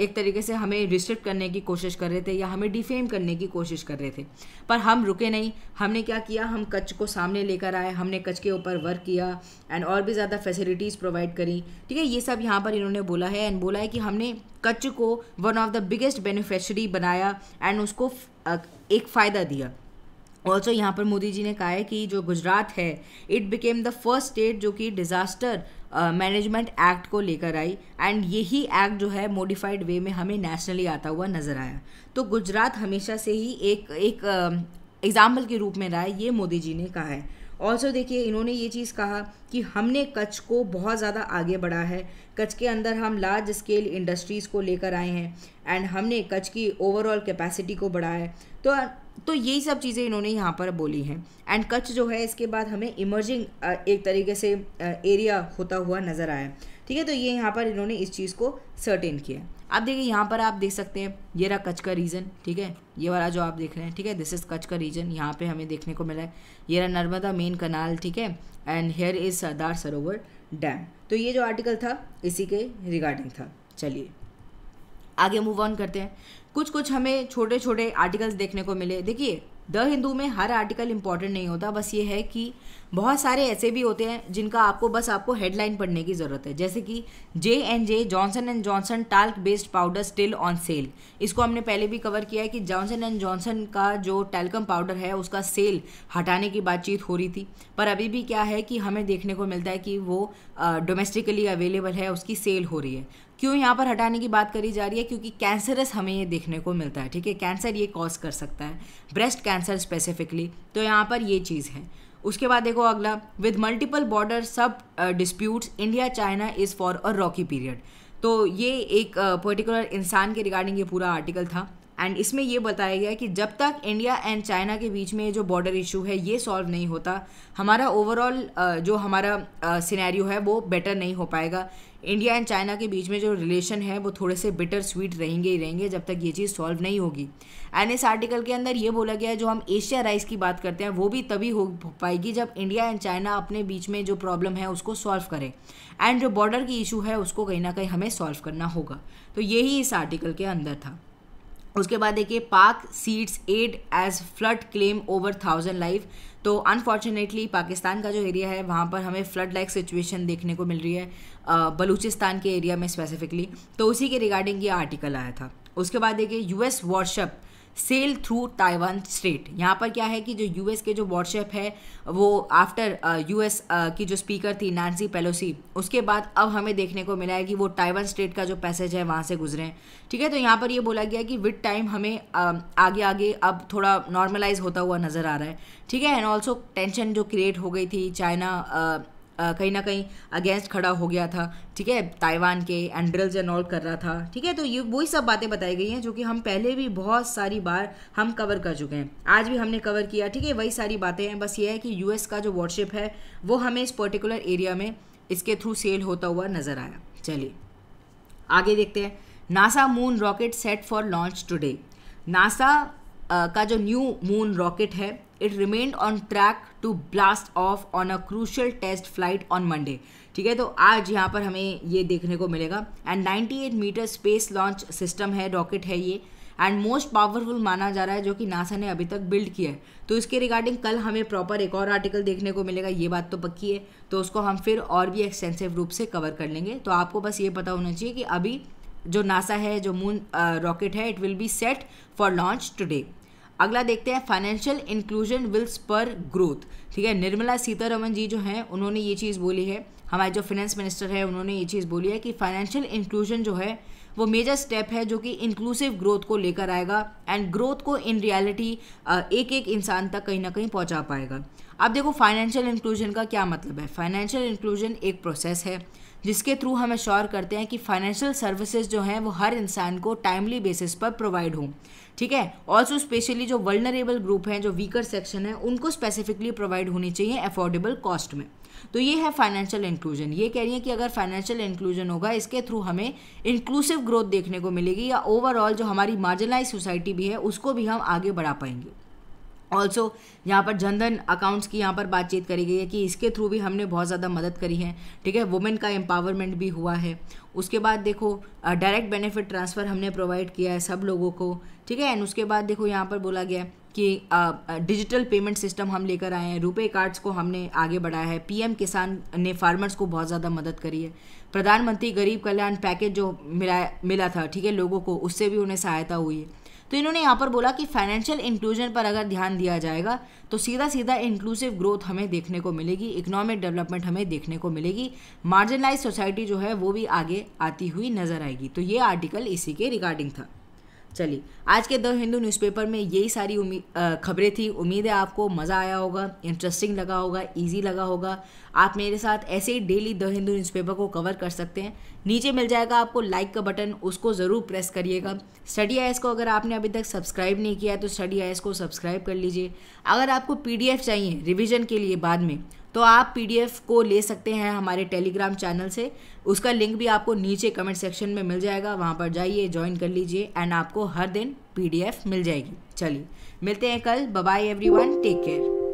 एक तरीके से हमें रिस्ट्रिक्ट करने की कोशिश कर रहे थे या हमें डिफेम करने की कोशिश कर रहे थे पर हम रुके नहीं हमने क्या किया हम कच्छ को सामने लेकर आए हमने कच्छ के ऊपर वर्क किया एंड और भी ज़्यादा फैसिलिटीज़ प्रोवाइड करी ठीक है ये सब यहाँ पर इन्होंने बोला है एंड बोला है कि हमने कच्छ को one of the biggest beneficiary बनाया एंड उसको एक फ़ायदा दिया ऑल्सो यहाँ पर मोदी जी ने कहा है कि जो गुजरात है it became the first state जो कि डिज़ास्टर मैनेजमेंट एक्ट को लेकर आई एंड यही एक्ट जो है मॉडिफाइड वे में हमें नेशनली आता हुआ नज़र आया तो गुजरात हमेशा से ही एक एक एग्ज़ाम्पल um, के रूप में रहा है ये मोदी जी ने कहा है ऑल्सो देखिए इन्होंने ये चीज़ कहा कि हमने कच्छ को बहुत ज़्यादा आगे बढ़ा है कच्छ के अंदर हम लार्ज स्केल इंडस्ट्रीज़ को लेकर आए हैं एंड हमने कच्छ की ओवरऑल कैपेसिटी को बढ़ाया है तो तो यही सब चीज़ें इन्होंने यहाँ पर बोली हैं एंड कच्छ जो है इसके बाद हमें इमर्जिंग एक तरीके से एरिया होता हुआ नज़र आया ठीक है तो ये यहाँ पर इन्होंने इस चीज़ को सर्टेन किया आप देखिए यहाँ पर आप देख सकते हैं ये रहा कच्छ का रीजन ठीक है ये वाला जो आप देख रहे हैं ठीक है दिस इज़ कच्छ का रीजन यहाँ पे हमें देखने को मिला है ये रहा नर्मदा मेन कनाल ठीक है एंड हेयर इज़ सरदार सरोवर डैम तो ये जो आर्टिकल था इसी के रिगार्डिंग था चलिए आगे मूव ऑन करते हैं कुछ कुछ हमें छोटे छोटे आर्टिकल्स देखने को मिले देखिए द हिंदू में हर आर्टिकल इंपॉर्टेंट नहीं होता बस ये है कि बहुत सारे ऐसे भी होते हैं जिनका आपको बस आपको हेडलाइन पढ़ने की ज़रूरत है जैसे कि J N J Johnson and Johnson talc based powder still on sale इसको हमने पहले भी कवर किया है कि जॉनसन एंड जॉनसन का जो टैल्कम पाउडर है उसका सेल हटाने की बातचीत हो रही थी पर अभी भी क्या है कि हमें देखने को मिलता है कि वो डोमेस्टिकली अवेलेबल है उसकी सेल हो रही है क्यों यहाँ पर हटाने की बात करी जा रही है क्योंकि कैंसरस हमें ये देखने को मिलता है ठीक है कैंसर ये कॉज कर सकता है ब्रेस्ट कैंसर स्पेसिफिकली तो यहाँ पर ये चीज़ है उसके बाद देखो अगला विद मल्टीपल बॉर्डर सब disputes India China is for a rocky period तो ये एक पर्टिकुलर uh, इंसान के रिगार्डिंग ये पूरा आर्टिकल था एंड इसमें यह बताया गया कि जब तक इंडिया एंड चाइना के बीच में जो बॉर्डर इशू है ये सॉल्व नहीं होता हमारा ओवरऑल जो हमारा सिनेरियो है वो बेटर नहीं हो पाएगा इंडिया एंड चाइना के बीच में जो रिलेशन है वो थोड़े से बिटर स्वीट रहेंगे ही रहेंगे जब तक ये चीज़ सॉल्व नहीं होगी एंड इस आर्टिकल के अंदर ये बोला गया है जो हम एशिया राइस की बात करते हैं वो भी तभी हो पाएगी जब इंडिया एंड चाइना अपने बीच में जो प्रॉब्लम है उसको सॉल्व करें एंड जो बॉर्डर की इशू है उसको कहीं ना कहीं हमें सॉल्व करना होगा तो यही इस आर्टिकल के अंदर था उसके बाद देखिए Pak seeks aid as flood claim over thousand life तो अनफॉर्चुनेटली पाकिस्तान का जो एरिया है वहाँ पर हमें फ्लड लाइक सिचुएशन देखने को मिल रही है बलूचिस्तान के एरिया में स्पेसिफिकली तो उसी के रिगार्डिंग ये आर्टिकल आया था उसके बाद देखिए US warship sail through Taiwan strait यहाँ पर क्या है कि जो यूएस के जो व्हाट्सएप है वो आफ्टर यूएस uh, uh, की जो स्पीकर थी नानसी पेलोसी उसके बाद अब हमें देखने को मिला है कि वो ताइवान स्ट्रेट का जो पैसेज है वहाँ से गुजरे ठीक है तो यहाँ पर ये बोला गया कि विद टाइम हमें um, आगे आगे अब थोड़ा नॉर्मलाइज होता हुआ नज़र आ रहा है ठीक है एंड ऑल्सो टेंशन जो क्रिएट हो गई थी चाइना कहीं ना कहीं अगेंस्ट खड़ा हो गया था ठीक है ताइवान के एंड्रल जनऑल कर रहा था ठीक है तो ये वही सब बातें बताई गई हैं जो कि हम पहले भी बहुत सारी बार हम कवर कर चुके हैं आज भी हमने कवर किया ठीक है वही सारी बातें हैं बस ये है कि यूएस का जो वॉरशिप है वो हमें इस पर्टिकुलर एरिया में इसके थ्रू सेल होता हुआ नज़र आया चलिए आगे देखते हैं NASA moon rocket set for launch today NASA का जो न्यू मून रॉकेट है it remained on track to blast off on a crucial test flight on Monday ठीक है तो आज यहाँ पर हमें ये देखने को मिलेगा and 98 meter space launch system है रॉकेट है ये एंड मोस्ट पावरफुल माना जा रहा है जो कि नासा ने अभी तक बिल्ड किया है तो इसके रिगार्डिंग कल हमें प्रॉपर एक और आर्टिकल देखने को मिलेगा ये बात तो पक्की है तो उसको हम फिर और भी एक्सटेंसिव रूप से कवर कर लेंगे तो आपको बस ये पता होना चाहिए कि अभी जो नासा है जो मून रॉकेट है it will be set for launch today अगला देखते हैं फाइनेंशियल इंक्लूजन विल्स पर ग्रोथ ठीक है निर्मला सीतारमन जी जो हैं उन्होंने ये चीज़ बोली है हमारे जो फाइनेंस मिनिस्टर है उन्होंने ये चीज़ बोली है कि फाइनेंशियल इंक्लूजन जो है वो मेजर स्टेप है जो कि इंक्लूसिव ग्रोथ को लेकर आएगा एंड ग्रोथ को इन रियलिटी एक एक इंसान तक कहीं ना कहीं पहुंचा पाएगा अब देखो फाइनेंशियल इंक्लूजन का क्या मतलब है फाइनेंशियल इंक्लूजन एक प्रोसेस है जिसके थ्रू हम एश्योर करते हैं कि फाइनेंशियल सर्विसेज जो हैं वो हर इंसान को टाइमली बेसिस पर प्रोवाइड हों ठीक है ऑल्सो स्पेशली जो वर्नरेबल ग्रुप हैं जो वीकर सेक्शन है उनको स्पेसिफिकली प्रोवाइड होनी चाहिए अफोर्डेबल कॉस्ट में तो ये है फाइनेंशियल इंक्लूजन ये कह रही है कि अगर फाइनेंशियल इंक्लूजन होगा इसके थ्रू हमें इंक्लूसिव ग्रोथ देखने को मिलेगी या ओवरऑल जो हमारी मार्जिनलाइज सोसाइटी भी है उसको भी हम आगे बढ़ा पाएंगे ऑल्सो यहाँ पर जनधन अकाउंट्स की यहाँ पर बातचीत करी गई है कि इसके थ्रू भी हमने बहुत ज़्यादा मदद करी है ठीक है वुमेन का एम्पावरमेंट भी हुआ है उसके बाद देखो डायरेक्ट बेनिफिट ट्रांसफ़र हमने प्रोवाइड किया है सब लोगों को ठीक है एंड उसके बाद देखो यहाँ पर बोला गया कि डिजिटल पेमेंट सिस्टम हम लेकर आए हैं रुपए कार्ड्स को हमने आगे बढ़ाया है पीएम किसान ने फार्मर्स को बहुत ज़्यादा मदद करी है प्रधानमंत्री गरीब कल्याण पैकेज जो मिला मिला था ठीक है लोगों को उससे भी उन्हें सहायता हुई है तो इन्होंने यहाँ पर बोला कि फाइनेंशियल इंक्लूजन पर अगर ध्यान दिया जाएगा तो सीधा सीधा इंक्लूसिव ग्रोथ हमें देखने को मिलेगी इकोनॉमिक डेवलपमेंट हमें देखने को मिलेगी मार्जिनलाइज सोसाइटी जो है वो भी आगे आती हुई नजर आएगी तो ये आर्टिकल इसी के रिगार्डिंग था चलिए आज के द हिंदू न्यूज़पेपर में यही सारी उम्मीद खबरें थी उम्मीद है आपको मज़ा आया होगा इंटरेस्टिंग लगा होगा इजी लगा होगा आप मेरे साथ ऐसे ही डेली द हिंदू न्यूज़पेपर को कवर कर सकते हैं नीचे मिल जाएगा आपको लाइक का बटन उसको ज़रूर प्रेस करिएगा स्टडी आइस को अगर आपने अभी तक सब्सक्राइब नहीं किया है तो स्टडी आइस को सब्सक्राइब कर लीजिए अगर आपको पी चाहिए रिविज़न के लिए बाद में तो आप पीडीएफ को ले सकते हैं हमारे टेलीग्राम चैनल से उसका लिंक भी आपको नीचे कमेंट सेक्शन में मिल जाएगा वहाँ पर जाइए ज्वाइन कर लीजिए एंड आपको हर दिन पीडीएफ मिल जाएगी चलिए मिलते हैं कल बाय एवरीवन टेक केयर